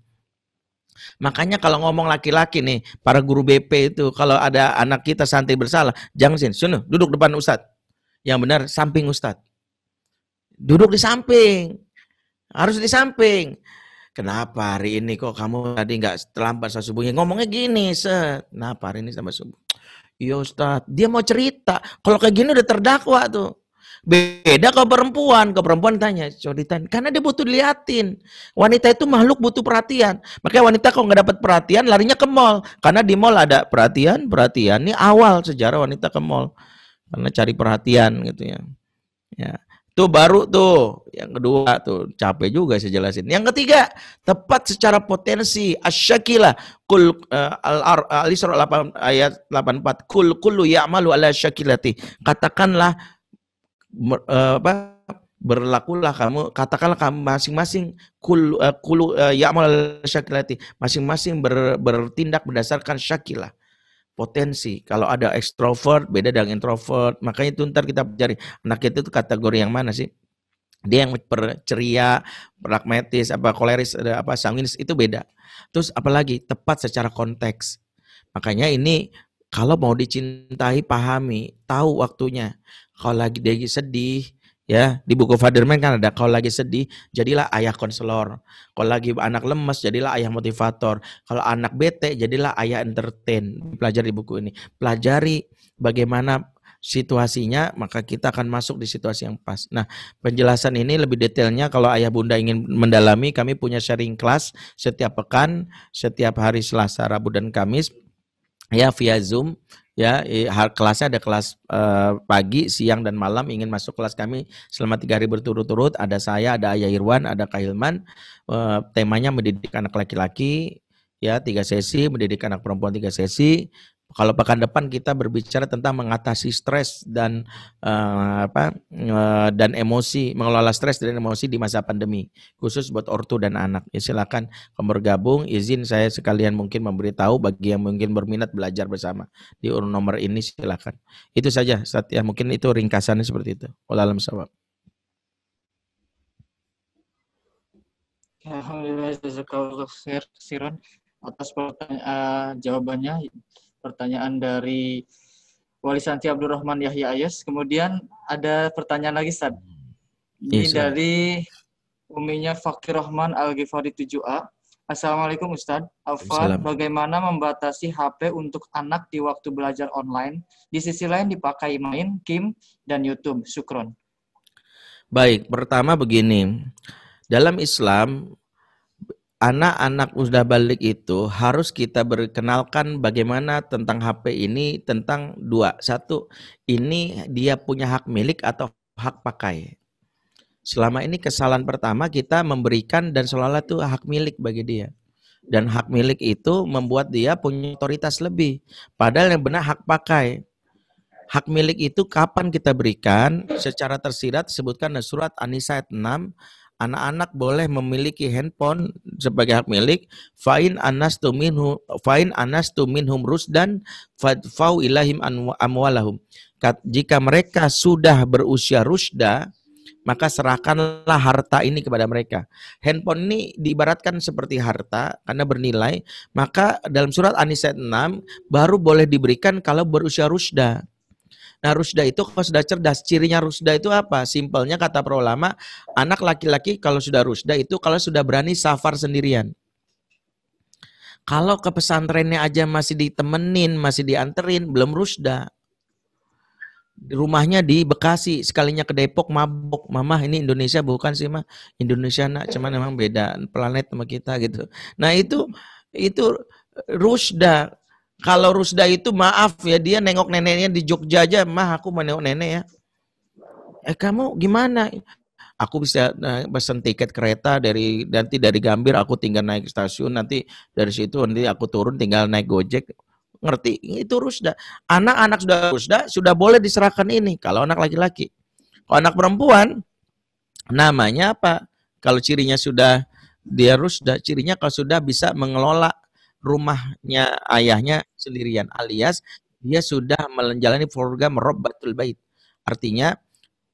Makanya kalau ngomong laki-laki nih, para guru BP itu kalau ada anak kita santai bersalah, jangan sini, sini duduk depan ustad. Yang benar samping ustad. Duduk di samping. Harus di samping. Kenapa hari ini kok kamu tadi nggak terlambat saat subuhnya? Ngomongnya gini, set. Kenapa hari ini sama subuh? Yo Ustaz, dia mau cerita. Kalau kayak gini udah terdakwa tuh. Beda kalau perempuan. Ke perempuan tanya, cerita Karena dia butuh diliatin. Wanita itu makhluk butuh perhatian. Makanya wanita kalau nggak dapat perhatian, larinya ke mall. Karena di mall ada perhatian, perhatian. Ini awal sejarah wanita ke mall. Karena cari perhatian gitu ya. Ya. Tuh baru tuh. Yang kedua tuh capek juga saya jelasin. Yang ketiga, tepat secara potensi. Asyakilah. Kul uh, al Isra 8 ayat 84. Kul kullu ya'malu ala syakilati. Katakanlah uh, apa? berlakulah kamu katakanlah kamu masing-masing kul uh, kulu uh, ya'mal syakilati masing-masing ber, bertindak berdasarkan syakilah potensi. Kalau ada ekstrovert beda dengan introvert. Makanya itu ntar kita cari anak itu kategori yang mana sih? Dia yang ceria, pragmatis, apa koleris, ada apa sanguinis itu beda. Terus apalagi tepat secara konteks. Makanya ini kalau mau dicintai pahami, tahu waktunya. Kalau lagi dia sedih, Ya, di buku Fatherman kan ada kalau lagi sedih, jadilah ayah konselor. Kalau lagi anak lemes, jadilah ayah motivator. Kalau anak bete, jadilah ayah entertain. Pelajari buku ini. Pelajari bagaimana situasinya, maka kita akan masuk di situasi yang pas. Nah, penjelasan ini lebih detailnya kalau ayah bunda ingin mendalami, kami punya sharing class setiap pekan, setiap hari Selasa, Rabu, dan Kamis ya via Zoom ya kelasnya ada kelas eh, pagi, siang dan malam ingin masuk kelas kami selama tiga hari berturut-turut ada saya, ada Ayah Irwan, ada Kahilman. Eh, temanya mendidik anak laki-laki ya tiga sesi, mendidik anak perempuan tiga sesi, kalau pekan depan kita berbicara tentang mengatasi stres dan uh, apa uh, dan emosi, mengelola stres dan emosi di masa pandemi, khusus buat ortu dan anak. Ya silakan kamu bergabung. Izin saya sekalian mungkin memberitahu bagi yang mungkin berminat belajar bersama di urun nomor ini silakan. Itu saja Satya, mungkin itu ringkasannya seperti itu. Wallahualam sahabat Alhamdulillah jazakallah khair Siron atas pertanyaan uh, eh, jawabannya pertanyaan dari Wali Walisanti Abdurrahman Yahya Ayas. Kemudian ada pertanyaan lagi, Sad. Ini yes, iya, dari uminya Fakir Rahman Al-Ghifari 7A. Assalamualaikum Ustadz. Afwan, bagaimana membatasi HP untuk anak di waktu belajar online? Di sisi lain dipakai main game dan YouTube. Sukron. Baik, pertama begini. Dalam Islam anak-anak sudah balik itu harus kita berkenalkan bagaimana tentang HP ini tentang dua. Satu, ini dia punya hak milik atau hak pakai. Selama ini kesalahan pertama kita memberikan dan selalu itu hak milik bagi dia. Dan hak milik itu membuat dia punya otoritas lebih. Padahal yang benar hak pakai. Hak milik itu kapan kita berikan? Secara tersirat sebutkan surat An-Nisa 6 anak-anak boleh memiliki handphone sebagai hak milik fain anas minhu fain anas minhum rusdan fadfau ilahim amwalahum jika mereka sudah berusia rusda maka serahkanlah harta ini kepada mereka. Handphone ini diibaratkan seperti harta karena bernilai, maka dalam surat An-Nisa 6 baru boleh diberikan kalau berusia rusda. Nah, rusda itu kalau sudah cerdas, cirinya rusda itu apa? Simpelnya kata para ulama, anak laki-laki kalau sudah rusda itu kalau sudah berani safar sendirian. Kalau ke pesantrennya aja masih ditemenin, masih dianterin, belum rusda. di Rumahnya di Bekasi, sekalinya ke Depok mabok. Mamah ini Indonesia bukan sih mah? Indonesia nak, cuman memang beda planet sama kita gitu. Nah itu itu rusda kalau Rusda itu maaf ya dia nengok neneknya di Jogja aja, mah aku mau nengok nenek ya. Eh kamu gimana? Aku bisa eh, pesen tiket kereta dari nanti dari Gambir aku tinggal naik stasiun nanti dari situ nanti aku turun tinggal naik Gojek ngerti itu rusda anak-anak sudah rusda sudah boleh diserahkan ini kalau anak laki-laki kalau anak perempuan namanya apa kalau cirinya sudah dia rusda cirinya kalau sudah bisa mengelola rumahnya ayahnya sendirian alias dia sudah menjalani program merobatul bait. Artinya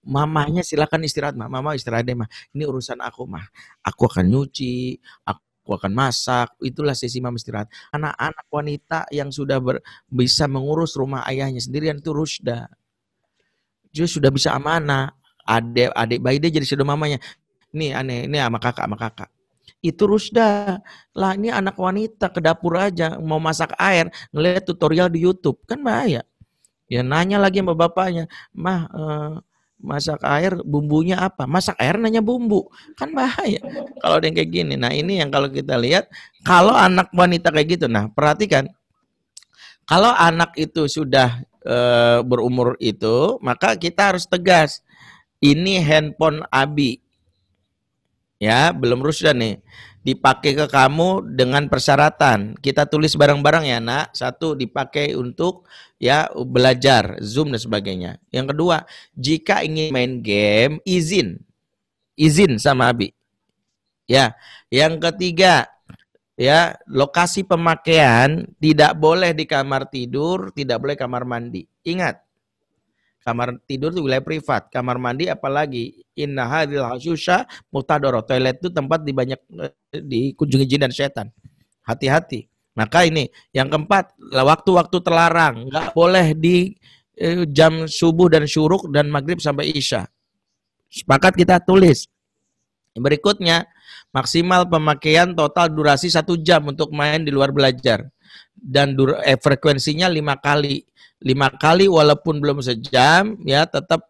mamahnya silakan istirahat mah. Mama istirahat deh mah. Ini urusan aku mah. Aku akan nyuci, aku akan masak. Itulah sesi mama istirahat. Anak-anak wanita yang sudah ber, bisa mengurus rumah ayahnya sendirian itu rusda. Dia sudah bisa amanah. Adik adik bayi dia jadi sudah mamanya. Nih aneh, ini sama kakak, sama kakak itu Rusda lah ini anak wanita ke dapur aja mau masak air ngeliat tutorial di YouTube kan bahaya ya nanya lagi sama bapaknya mah eh, masak air bumbunya apa masak air nanya bumbu kan bahaya kalau ada yang kayak gini nah ini yang kalau kita lihat kalau anak wanita kayak gitu nah perhatikan kalau anak itu sudah e, berumur itu maka kita harus tegas ini handphone abi ya belum rusda nih dipakai ke kamu dengan persyaratan kita tulis barang-barang ya nak satu dipakai untuk ya belajar zoom dan sebagainya yang kedua jika ingin main game izin izin sama abi ya yang ketiga ya lokasi pemakaian tidak boleh di kamar tidur tidak boleh kamar mandi ingat Kamar tidur itu wilayah privat, kamar mandi apalagi inna hadil hasyusha mutadoro. Toilet itu tempat di banyak eh, dikunjungi jin dan setan. Hati-hati. Maka ini yang keempat, waktu-waktu terlarang, nggak boleh di eh, jam subuh dan syuruk dan maghrib sampai isya. Sepakat kita tulis. Berikutnya, maksimal pemakaian total durasi satu jam untuk main di luar belajar dan dur eh, frekuensinya lima kali lima kali walaupun belum sejam ya tetap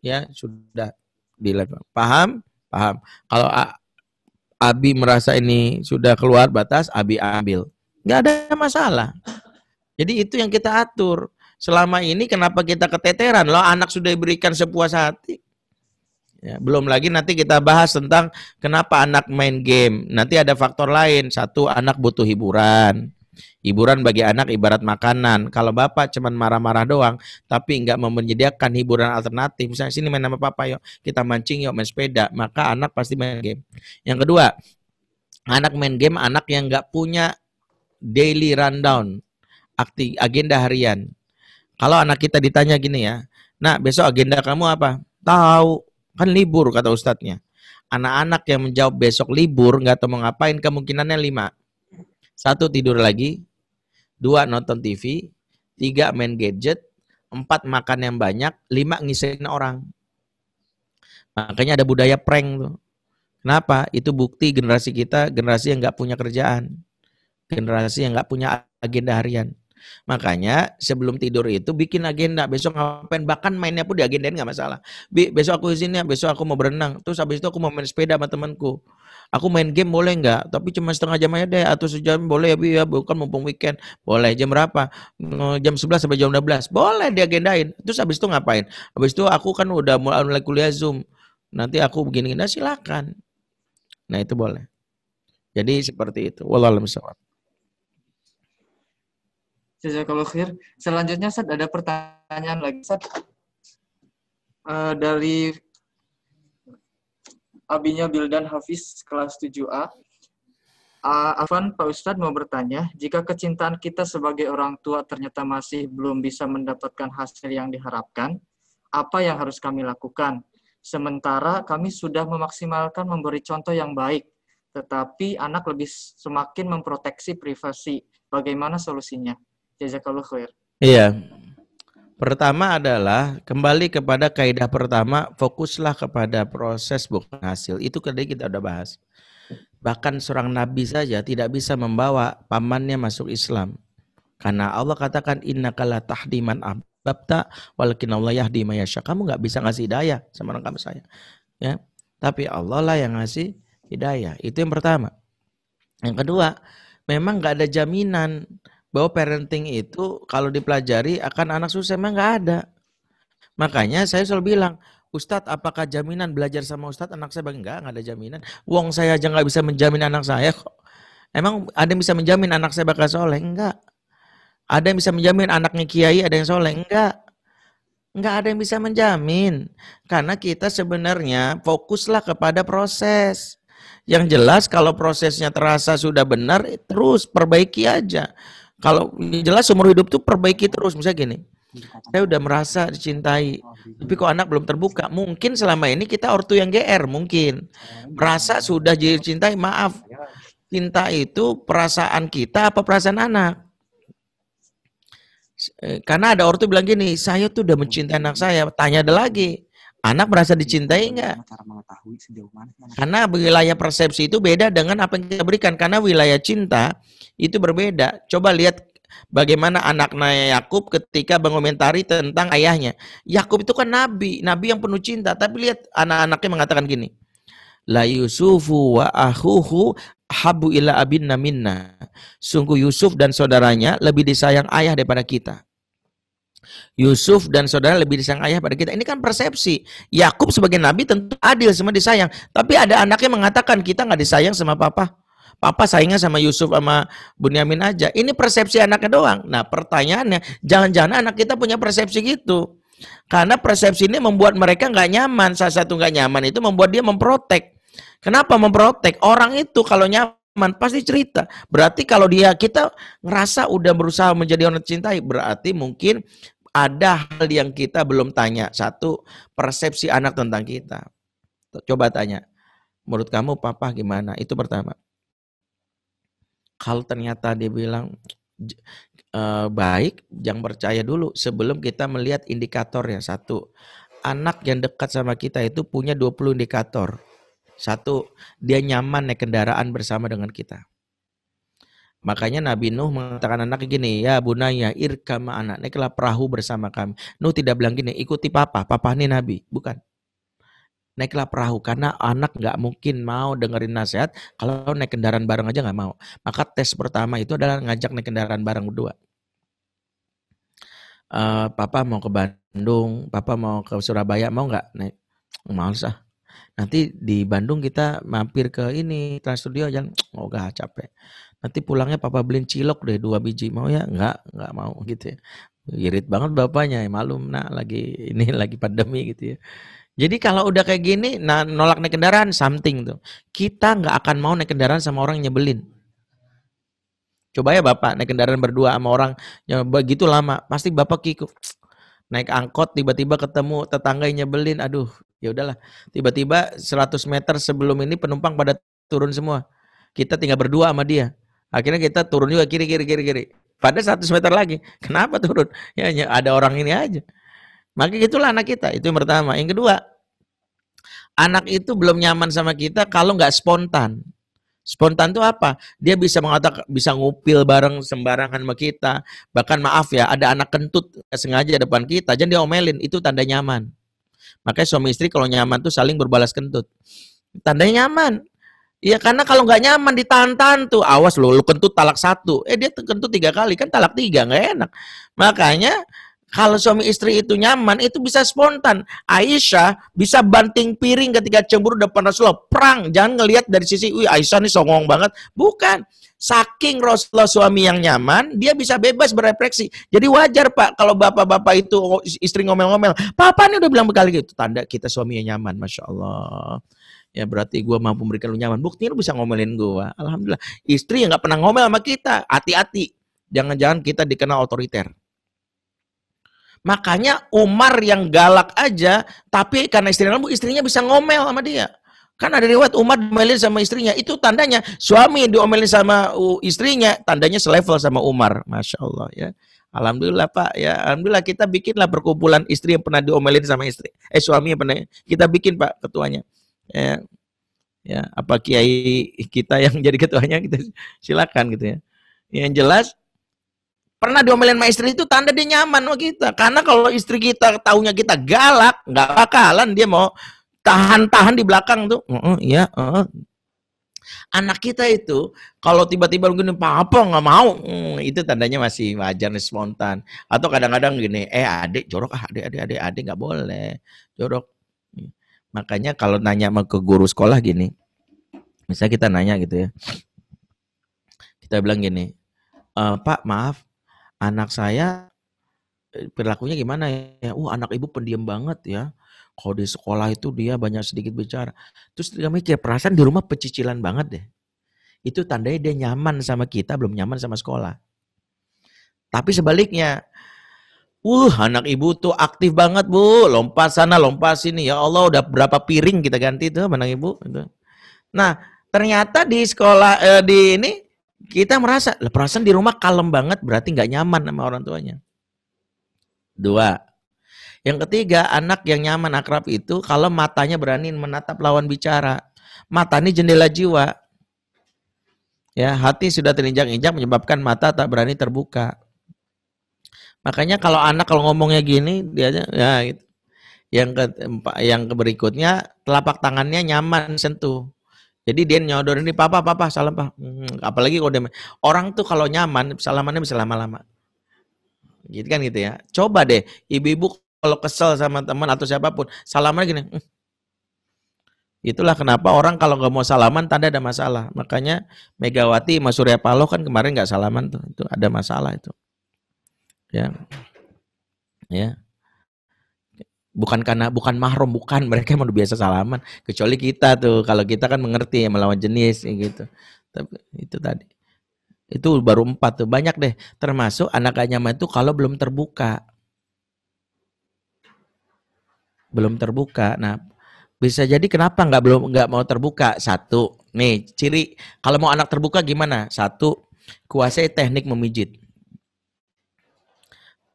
ya sudah dilakukan paham paham kalau A, Abi merasa ini sudah keluar batas Abi ambil nggak ada masalah jadi itu yang kita atur selama ini kenapa kita keteteran loh anak sudah diberikan sepuas hati Ya, belum lagi nanti kita bahas tentang kenapa anak main game. Nanti ada faktor lain. Satu, anak butuh hiburan. Hiburan bagi anak ibarat makanan. Kalau bapak cuman marah-marah doang, tapi nggak menyediakan hiburan alternatif, misalnya sini main sama papa yuk, kita mancing yuk, main sepeda, maka anak pasti main game. Yang kedua, anak main game anak yang nggak punya daily rundown, agenda harian. Kalau anak kita ditanya gini ya, nah besok agenda kamu apa? Tahu, kan libur kata ustadznya. Anak-anak yang menjawab besok libur nggak tahu mau ngapain kemungkinannya lima. Satu tidur lagi, dua nonton TV, tiga main gadget, empat makan yang banyak, lima ngisain orang. Makanya ada budaya prank tuh. Kenapa? Itu bukti generasi kita, generasi yang nggak punya kerjaan, generasi yang nggak punya agenda harian. Makanya sebelum tidur itu bikin agenda besok ngapain bahkan mainnya pun diagendain nggak masalah. Bi, besok aku izinnya, besok aku mau berenang, terus habis itu aku mau main sepeda sama temanku. Aku main game boleh nggak? Tapi cuma setengah jam aja deh atau sejam boleh ya Bi ya, bukan mumpung weekend. Boleh jam berapa? Jam 11 sampai jam 12. Boleh diagendain. Terus habis itu ngapain? Habis itu aku kan udah mulai kuliah Zoom. Nanti aku begini-gini nah, silakan. Nah, itu boleh. Jadi seperti itu. Wallahu a'lam Jazakallah khair. Selanjutnya Sat ada pertanyaan lagi Sat. Uh, eh, dari abinya Bildan Hafiz kelas 7A. Uh, Afan, Pak Ustadz mau bertanya, jika kecintaan kita sebagai orang tua ternyata masih belum bisa mendapatkan hasil yang diharapkan, apa yang harus kami lakukan? Sementara kami sudah memaksimalkan memberi contoh yang baik, tetapi anak lebih semakin memproteksi privasi. Bagaimana solusinya? Jazakallah khair. Iya. Pertama adalah kembali kepada kaidah pertama, fokuslah kepada proses bukan hasil. Itu tadi kita udah bahas. Bahkan seorang nabi saja tidak bisa membawa pamannya masuk Islam. Karena Allah katakan inna kala tahdiman ababta walakin Allah yahdi mayasya. Kamu nggak bisa ngasih hidayah sama orang kamu saya. Ya. Tapi Allah lah yang ngasih hidayah. Itu yang pertama. Yang kedua, memang nggak ada jaminan bahwa parenting itu kalau dipelajari akan anak susah emang nggak ada. Makanya saya selalu bilang, Ustadz apakah jaminan belajar sama Ustadz anak saya bagi enggak, enggak ada jaminan. Wong saya aja nggak bisa menjamin anak saya kok. Emang ada yang bisa menjamin anak saya bakal soleh? Enggak. Ada yang bisa menjamin anaknya kiai ada yang soleh? Enggak. Enggak ada yang bisa menjamin. Karena kita sebenarnya fokuslah kepada proses. Yang jelas kalau prosesnya terasa sudah benar, terus perbaiki aja. Kalau jelas seumur hidup tuh perbaiki terus. Misalnya gini, iya. saya udah merasa dicintai, tapi kok anak belum terbuka. Mungkin selama ini kita ortu yang GR, mungkin. Merasa sudah dicintai, maaf. Cinta itu perasaan kita apa perasaan anak? Eh, karena ada ortu bilang gini, saya tuh udah mencintai anak saya. Tanya ada lagi, anak merasa dicintai enggak? Iya, karena wilayah persepsi itu beda dengan apa yang kita berikan. Karena wilayah cinta itu berbeda. Coba lihat bagaimana anaknya Yakub ketika mengomentari tentang ayahnya. Yakub itu kan nabi, nabi yang penuh cinta, tapi lihat anak-anaknya mengatakan gini. La Yusufu wa ahuhu habu ila abinna minna. Sungguh Yusuf dan saudaranya lebih disayang ayah daripada kita. Yusuf dan saudara lebih disayang ayah pada kita. Ini kan persepsi. Yakub sebagai nabi tentu adil semua disayang. Tapi ada anaknya mengatakan kita nggak disayang sama papa. Papa saingnya sama Yusuf sama Bunyamin aja. Ini persepsi anaknya doang. Nah pertanyaannya, jangan-jangan anak kita punya persepsi gitu. Karena persepsi ini membuat mereka nggak nyaman. Salah satu nggak nyaman itu membuat dia memprotek. Kenapa memprotek? Orang itu kalau nyaman pasti cerita. Berarti kalau dia kita ngerasa udah berusaha menjadi orang cintai, berarti mungkin ada hal yang kita belum tanya. Satu, persepsi anak tentang kita. Coba tanya, menurut kamu papa gimana? Itu pertama kalau ternyata dia bilang e, baik, jangan percaya dulu sebelum kita melihat indikatornya. Satu, anak yang dekat sama kita itu punya 20 indikator. Satu, dia nyaman naik kendaraan bersama dengan kita. Makanya Nabi Nuh mengatakan anak gini, ya bunaya irkama anak, naiklah perahu bersama kami. Nuh tidak bilang gini, ikuti papa, papa ini Nabi. Bukan naiklah perahu karena anak nggak mungkin mau dengerin nasihat kalau naik kendaraan bareng aja nggak mau. Maka tes pertama itu adalah ngajak naik kendaraan bareng berdua. Uh, papa mau ke Bandung, papa mau ke Surabaya, mau nggak naik? Males ah. Nanti di Bandung kita mampir ke ini Trans Studio yang <tsk> oh gak capek. Nanti pulangnya papa beliin cilok deh dua biji mau ya? Nggak, nggak mau gitu ya. Irit banget bapaknya ya malum nak lagi ini <laughs> lagi pandemi gitu ya. Jadi kalau udah kayak gini, nah, nolak naik kendaraan something tuh. Kita nggak akan mau naik kendaraan sama orang yang nyebelin. Coba ya Bapak naik kendaraan berdua sama orang yang begitu lama, pasti Bapak kiku Naik angkot tiba-tiba ketemu tetangga yang nyebelin, aduh ya udahlah. Tiba-tiba 100 meter sebelum ini penumpang pada turun semua. Kita tinggal berdua sama dia. Akhirnya kita turun juga kiri kiri kiri kiri. Pada 100 meter lagi. Kenapa turun? Ya ada orang ini aja. Maka itulah anak kita. Itu yang pertama. Yang kedua, anak itu belum nyaman sama kita kalau nggak spontan. Spontan itu apa? Dia bisa mengatakan, bisa ngupil bareng sembarangan sama kita. Bahkan maaf ya, ada anak kentut sengaja depan kita, jadi dia omelin. Itu tanda nyaman. Makanya suami istri kalau nyaman tuh saling berbalas kentut. Tanda nyaman. Ya karena kalau nggak nyaman ditantan tuh. Awas lo, lu kentut talak satu. Eh dia kentut tiga kali, kan talak tiga, nggak enak. Makanya kalau suami istri itu nyaman, itu bisa spontan. Aisyah bisa banting piring ketika cemburu depan Rasulullah. Perang, jangan ngelihat dari sisi, wih Aisyah ini songong banget. Bukan. Saking Rasulullah suami yang nyaman, dia bisa bebas berefleksi. Jadi wajar Pak kalau bapak-bapak itu istri ngomel-ngomel. Papa ini udah bilang berkali gitu. Tanda kita suami yang nyaman, Masya Allah ya berarti gue mampu memberikan lu nyaman. Buktinya lu bisa ngomelin gue. Alhamdulillah. Istri yang nggak pernah ngomel sama kita, hati-hati. Jangan-jangan kita dikenal otoriter. Makanya Umar yang galak aja, tapi karena istrinya lembut, istrinya bisa ngomel sama dia. Kan ada riwayat Umar diomelin sama istrinya. Itu tandanya suami diomelin sama uh, istrinya, tandanya selevel sama Umar. Masya Allah ya. Alhamdulillah Pak ya. Alhamdulillah kita bikinlah perkumpulan istri yang pernah diomelin sama istri. Eh suami yang pernah. Kita bikin Pak ketuanya. Ya. Ya, apa kiai kita yang <laughs> jadi ketuanya kita silakan gitu ya. Yang jelas Pernah diomelin sama istri itu tanda dia nyaman sama kita. Karena kalau istri kita tahunya kita galak, nggak bakalan dia mau tahan-tahan di belakang tuh. Uh, uh, ya, uh. Anak kita itu kalau tiba-tiba gini apa nggak mau, hmm, itu tandanya masih wajar nih spontan. Atau kadang-kadang gini, eh adik jorok ah adik adik adik adik nggak boleh jorok. Mm. Makanya kalau nanya mau ke guru sekolah gini, misalnya kita nanya gitu ya, kita bilang gini, e, Pak maaf anak saya eh, perilakunya gimana ya? Uh, anak ibu pendiam banget ya. Kalau di sekolah itu dia banyak sedikit bicara. Terus dia mikir, perasaan di rumah pecicilan banget deh. Itu tandanya dia nyaman sama kita, belum nyaman sama sekolah. Tapi sebaliknya, uh, anak ibu tuh aktif banget bu, lompat sana, lompat sini. Ya Allah, udah berapa piring kita ganti tuh, anak ibu. Gitu. Nah, ternyata di sekolah eh, di ini kita merasa, lah perasaan di rumah kalem banget berarti nggak nyaman sama orang tuanya. Dua. Yang ketiga, anak yang nyaman akrab itu kalau matanya berani menatap lawan bicara. Mata ini jendela jiwa. Ya, hati sudah terinjak-injak menyebabkan mata tak berani terbuka. Makanya kalau anak kalau ngomongnya gini dia ya gitu. Yang ke, yang berikutnya telapak tangannya nyaman sentuh. Jadi dia nyodor ini papa papa salam pak. Hmm, apalagi kalau dia, orang tuh kalau nyaman salamannya bisa lama-lama. Gitu kan gitu ya. Coba deh ibu-ibu kalau kesel sama teman atau siapapun salamannya gini. Hmm. Itulah kenapa orang kalau nggak mau salaman tanda ada masalah. Makanya Megawati Mas Surya Paloh kan kemarin nggak salaman tuh. Itu ada masalah itu. Ya. Ya bukan karena bukan mahrum bukan <laughs> mereka emang biasa salaman kecuali kita tuh kalau kita kan mengerti ya melawan jenis gitu tapi itu tadi itu baru empat tuh banyak deh termasuk anak gak itu kalau belum terbuka belum terbuka nah bisa jadi kenapa nggak belum nggak mau terbuka satu nih ciri kalau mau anak terbuka gimana satu kuasai teknik memijit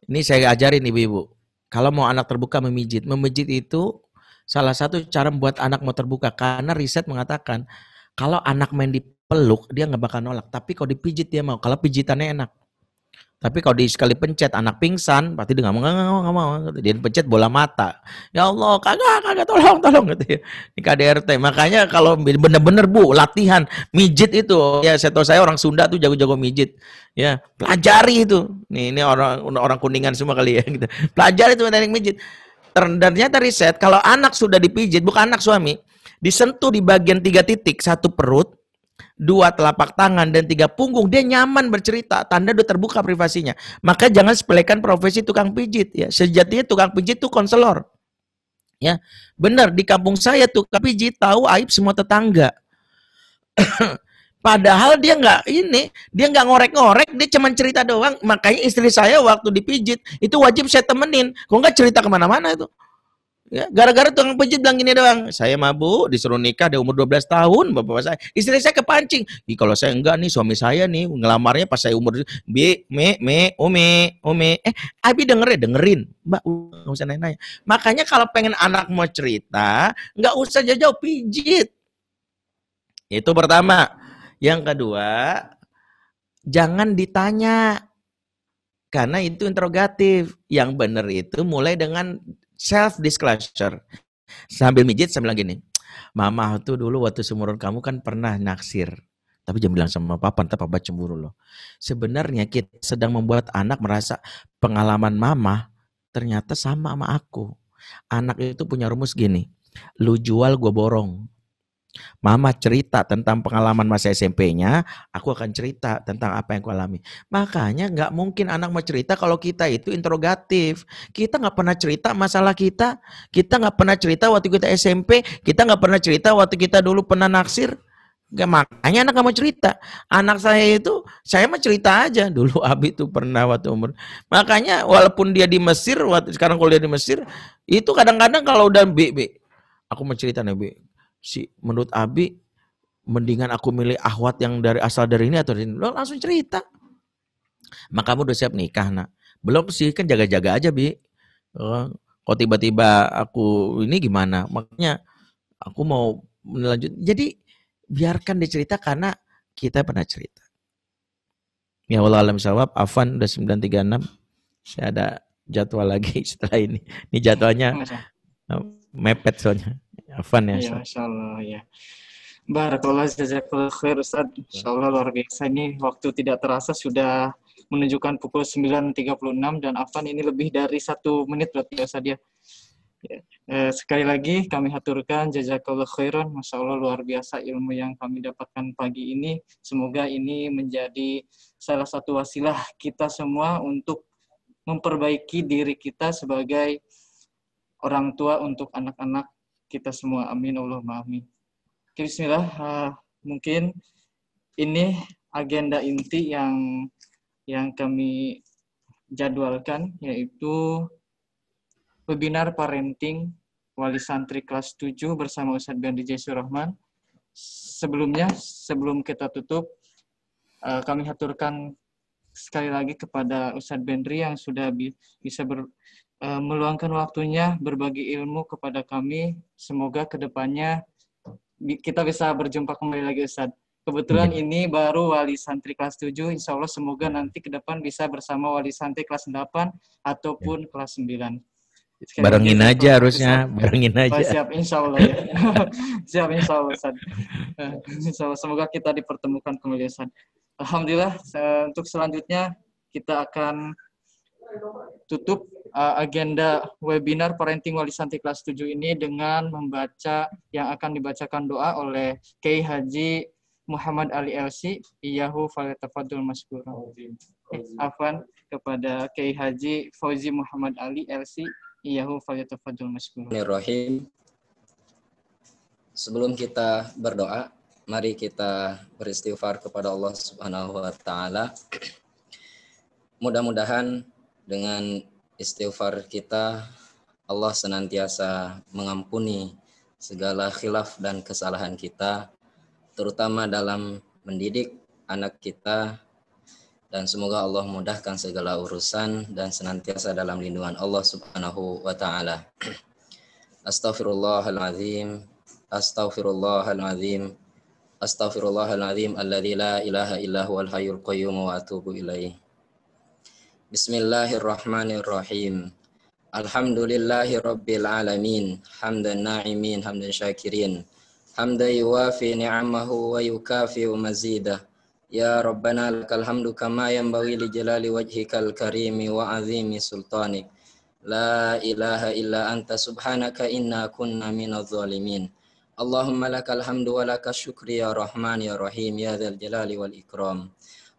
ini saya ajarin ibu-ibu kalau mau anak terbuka memijit, memijit itu salah satu cara membuat anak mau terbuka karena riset mengatakan kalau anak main dipeluk dia nggak bakal nolak, tapi kalau dipijit dia mau. Kalau pijitannya enak. Tapi kalau di sekali pencet anak pingsan, pasti dia nggak mau, nggak mau, nggak mau. Dia pencet bola mata. Ya Allah, kagak, kagak, tolong, <laughs> tolong gitu ya. Di KDRT. Makanya kalau bener-bener bu, latihan mijit itu. Ya saya tahu saya orang Sunda tuh jago-jago mijit. Ya pelajari itu. Nih ini orang orang kuningan semua kali ya. <laughs> Gitu. Pelajari itu teknik mijit. Ternyata riset kalau anak sudah dipijit, bukan anak suami, disentuh di bagian tiga titik, satu perut, dua telapak tangan dan tiga punggung dia nyaman bercerita tanda udah terbuka privasinya maka jangan sepelekan profesi tukang pijit ya sejatinya tukang pijit itu konselor ya benar di kampung saya tukang pijit tahu aib semua tetangga <coughs> padahal dia nggak ini dia nggak ngorek-ngorek dia cuma cerita doang makanya istri saya waktu dipijit itu wajib saya temenin kok nggak cerita kemana-mana itu Ya, gara-gara tukang pijit bilang gini doang, saya mabuk, disuruh nikah di umur 12 tahun, bapak, -bapak saya. Istri saya kepancing. Ih, kalau saya enggak nih, suami saya nih, ngelamarnya pas saya umur, bi, me, me, ome, oh, ome. Oh, eh, Abi dengerin, dengerin. Mbak, nggak usah nanya-nanya. Makanya kalau pengen anak mau cerita, nggak usah jauh-jauh pijit. Itu pertama. Yang kedua, jangan ditanya. Karena itu interogatif. Yang benar itu mulai dengan self disclosure. Sambil mijit saya bilang gini, Mama tuh dulu waktu semurun kamu kan pernah naksir. Tapi jangan bilang sama papa, entah papa cemburu loh. Sebenarnya kita sedang membuat anak merasa pengalaman mama ternyata sama sama aku. Anak itu punya rumus gini, lu jual gue borong. Mama cerita tentang pengalaman masa SMP-nya, aku akan cerita tentang apa yang aku alami. Makanya nggak mungkin anak mau cerita kalau kita itu interogatif. Kita nggak pernah cerita masalah kita. Kita nggak pernah cerita waktu kita SMP. Kita nggak pernah cerita waktu kita dulu pernah naksir. Gak, makanya anak gak mau cerita. Anak saya itu, saya mau cerita aja. <laughs> Dulu Abi itu pernah waktu umur. Makanya walaupun dia di Mesir, waktu, sekarang kuliah di Mesir, itu kadang-kadang kalau udah B, B. Aku mau cerita nih B si menurut Abi mendingan aku milih ahwat yang dari asal dari ini atau dari ini. Lo langsung cerita. Maka kamu udah siap nikah nak. Belum sih kan jaga-jaga aja Bi. Eh, Kok tiba-tiba aku ini gimana? Makanya aku mau melanjut. Jadi biarkan dicerita karena kita pernah cerita. Ya Allah alam sawab, Afan udah 936. Saya ada jadwal lagi <laughs> setelah ini. Ini jadwalnya mepet soalnya. Afan ya, ya. Ya, Insya Allah ya. Barakallah jazakallah khair Ustaz. Ya. Insya Allah luar biasa ini waktu tidak terasa sudah menunjukkan pukul 9.36 dan Afan ini lebih dari satu menit berarti ya Ustaz ya. ya. Eh, sekali lagi kami haturkan jazakallah khairan, masya Allah luar biasa ilmu yang kami dapatkan pagi ini. Semoga ini menjadi salah satu wasilah kita semua untuk memperbaiki diri kita sebagai orang tua untuk anak-anak kita semua. Amin, Allahumma amin. Oke, bismillah. Uh, mungkin ini agenda inti yang yang kami jadwalkan yaitu webinar parenting wali santri kelas 7 bersama Ustadz Gandhi Jaisur Rahman. Sebelumnya, sebelum kita tutup, ah, kami haturkan sekali lagi kepada Ustadz Bendri yang sudah bisa ber, Eh, meluangkan waktunya berbagi ilmu kepada kami. Semoga kedepannya kita bisa berjumpa kembali lagi Ustadz. Kebetulan hmm. ini baru wali santri kelas 7, insya Allah semoga nanti ke depan bisa bersama wali santri kelas 8 ataupun ya. kelas 9. Sekali barengin lagi, aja harusnya, bisa. barengin aja. siap, insya Allah ya. <laughs> siap, insya Allah Ustaz. Eh, insya Allah, semoga kita dipertemukan kembali Ustaz. Alhamdulillah, untuk selanjutnya kita akan tutup uh, agenda webinar Parenting Wali Santri kelas 7 ini dengan membaca yang akan dibacakan doa oleh Kiai Haji Muhammad Ali Elsi Iyahu Falatafadul Maskura. Eh, afwan kepada Kiai Haji Fauzi Muhammad Ali Elsi Iyahu Falatafadul Maskura. Bismillahirrahmanirrahim. Sebelum kita berdoa, mari kita beristighfar kepada Allah Subhanahu wa taala. Mudah-mudahan dengan istighfar kita, Allah senantiasa mengampuni segala khilaf dan kesalahan kita, terutama dalam mendidik anak kita, dan semoga Allah mudahkan segala urusan dan senantiasa dalam lindungan Allah Subhanahu wa taala. astaghfirullahaladzim. astaghfirullahalazim, astaghfirullahalazim alladzi la ilaha illa huwal hayyul qayyum wa atubu ilaihi. بسم الله الرحمن الرحيم الحمد لله رب العالمين حمد الناعمين حمد الشاكرين حمد يوافي نعمه ويكافي مزيده يا ربنا لك الحمد كما ينبغي لجلال وجهك الكريم وعظيم سلطانك لا إله إلا أنت سبحانك إنا كنا من الظالمين اللهم لك الحمد ولك الشكر يا رحمن يا رحيم يا ذا الجلال والإكرام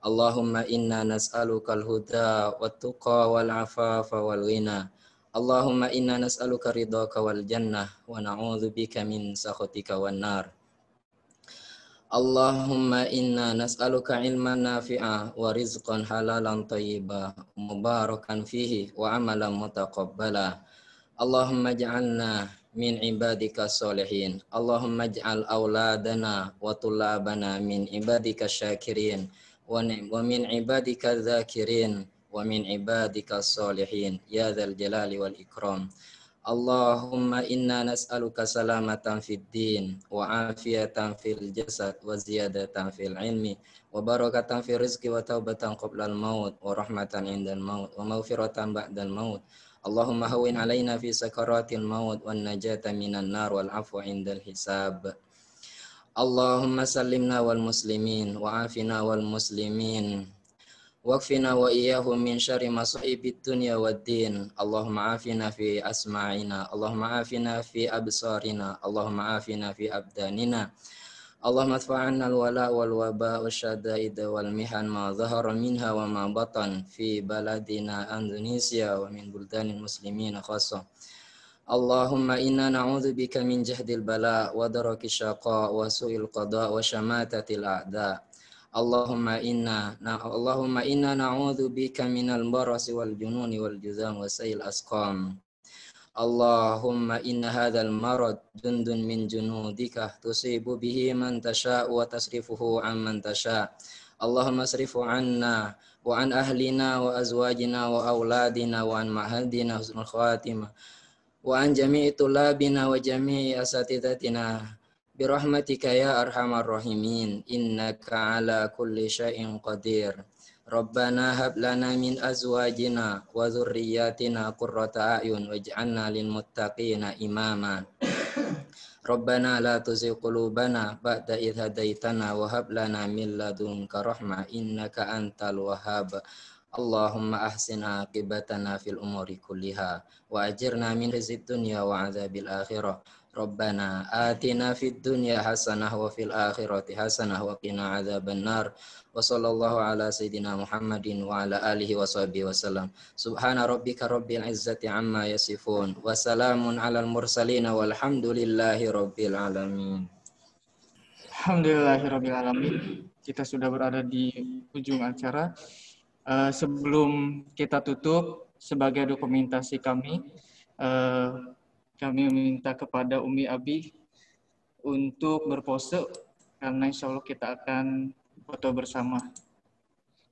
Allahumma inna al huda wat tuqa wal afafa wal ghina. Allahumma inna nas'aluka ridhaka wal jannah wa na'udzu bika min sakhatika wan nar. Allahumma inna nas'aluka ilman nafi'a wa rizqan halalan tayyiba mubarakan fihi wa amalan mutaqabbala. Allahumma ja'alna min ibadika salihin. Allahumma ja'al awladana wa tulabana min ibadika syakirin. ومن عبادك الذاكرين ومن عبادك الصالحين يا ذا الجلال والإكرام اللهم إنا نسألك سلامة في الدين وعافية في الجسد وزيادة في العلم وبركة في الرزق وتوبة قبل الموت ورحمة عند الموت ومغفرة بعد الموت اللهم هون علينا في سكرات الموت والنجاة من النار والعفو عند الحساب اللهم سلمنا والمسلمين وعافنا والمسلمين واكفنا وإياهم من شر مصائب الدنيا والدين اللهم عافنا في أسماعنا اللهم عافنا في أبصارنا اللهم عافنا في أبداننا اللهم ادفع عنا الولاء والوباء والشدائد والمحن ما ظهر منها وما بطن في بلدنا أندونيسيا ومن بلدان المسلمين خاصة Allahumma inna na'udzu bika min jahdil bala wa daraki syaqa wa su'il qada wa syamatatil a'da. Allahumma inna na Allahumma inna na'udzu bika minal barasi wal jununi wal juzam wa sayil asqam. Allahumma inna hadzal marad jundun min junudika tusibu bihi man tasha wa tasrifuhu amman tasha. Allahumma srifu anna wa an ahlina wa azwajina wa auladina wa an mahadina husnul khatimah wa an jami'i tulabina wa jami'i asatidatina birahmatika ya arhamar rahimin innaka ala kulli syai'in qadir Rabbana hab lana min azwajina wa dhurriyyatina qurrata a'yun waj'alna lil muttaqina imama Rabbana la tuzigh qulubana ba'da idh hadaitana wa hab lana min ladunka rahmah innaka antal wahhab Allahumma ahsin aqibatana fil umuri kulliha wa ajirna min rizid dunya wa azabil akhirah. Rabbana atina fid dunya hasanah wa fil akhirati hasanah wa qina azaban nar. Wa sallallahu ala sayyidina Muhammadin wa ala alihi wa sahbihi wa sallam. Subhana rabbika rabbil izzati amma yasifun. Wa salamun alal mursalina walhamdulillahi rabbil alamin. Alhamdulillahirabbil alamin. Kita sudah berada di ujung acara. Eh, sebelum kita tutup, sebagai dokumentasi kami, uh, kami meminta kepada Umi Abi untuk berpose karena insya Allah kita akan foto bersama.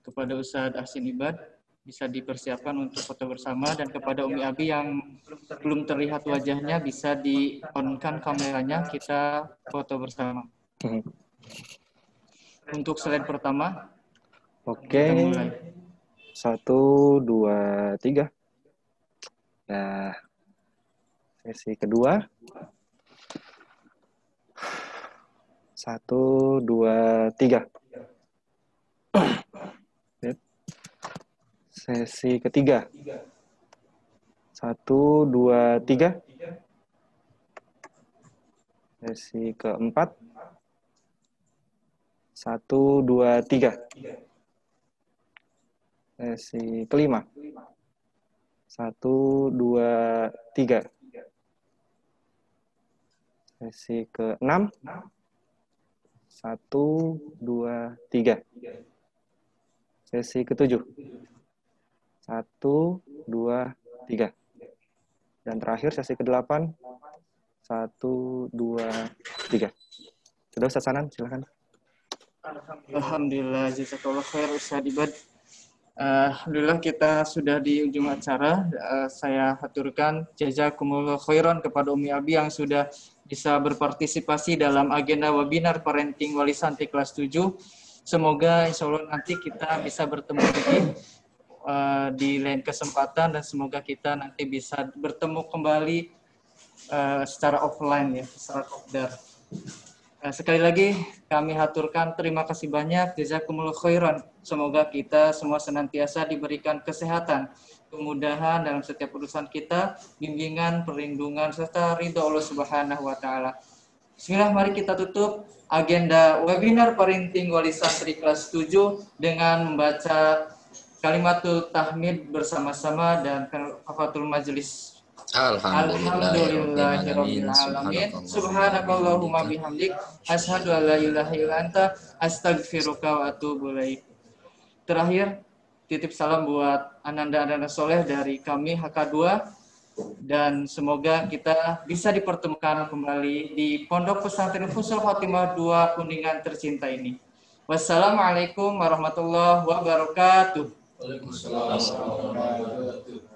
Kepada Ustadz Asin Ibad, bisa dipersiapkan untuk foto bersama dan kepada Umi Abi yang belum terlihat wajahnya bisa di onkan kameranya kita foto bersama. Untuk slide pertama, oke. Okay. Satu, dua, tiga. Nah, sesi kedua. Satu, dua, tiga. Sesi ketiga. Satu, dua, tiga. Sesi keempat. Satu, dua, tiga sesi eh, kelima. Satu, dua, tiga. Sesi eh, ke enam. Satu, dua, tiga. Sesi eh, ke tujuh. Satu, dua, tiga. Dan terakhir sesi ke delapan. Satu, dua, tiga. Sudah Ustaz Sanan, silakan. Alhamdulillah, jazakallah khair Ustaz Ibad. Eh, alhamdulillah kita sudah di ujung acara. Uh, saya haturkan jazakumullah khairan kepada Umi Abi yang sudah bisa berpartisipasi dalam agenda webinar parenting wali santri kelas 7. Semoga insya Allah nanti kita bisa bertemu lagi eh, di lain kesempatan dan semoga kita nanti bisa bertemu kembali secara offline ya, secara offline. Eh, sekali lagi kami haturkan terima kasih banyak jazakumullah khairan. Semoga kita semua senantiasa diberikan kesehatan, kemudahan dalam setiap urusan kita, bimbingan, perlindungan serta ridho Allah Subhanahu wa taala. Bismillah, mari kita tutup agenda webinar parenting wali santri kelas 7 dengan membaca kalimatul tahmid bersama-sama dan kafatul majelis Alhamdulillahirobbilalamin, Terakhir titip salam buat ananda-ananda soleh dari kami HK2 dan semoga kita bisa dipertemukan kembali di Pondok Pesantren Fusul Fatimah 2 Kuningan tercinta ini. Wassalamualaikum warahmatullahi wabarakatuh. Waalaikumsalam warahmatullahi wabarakatuh.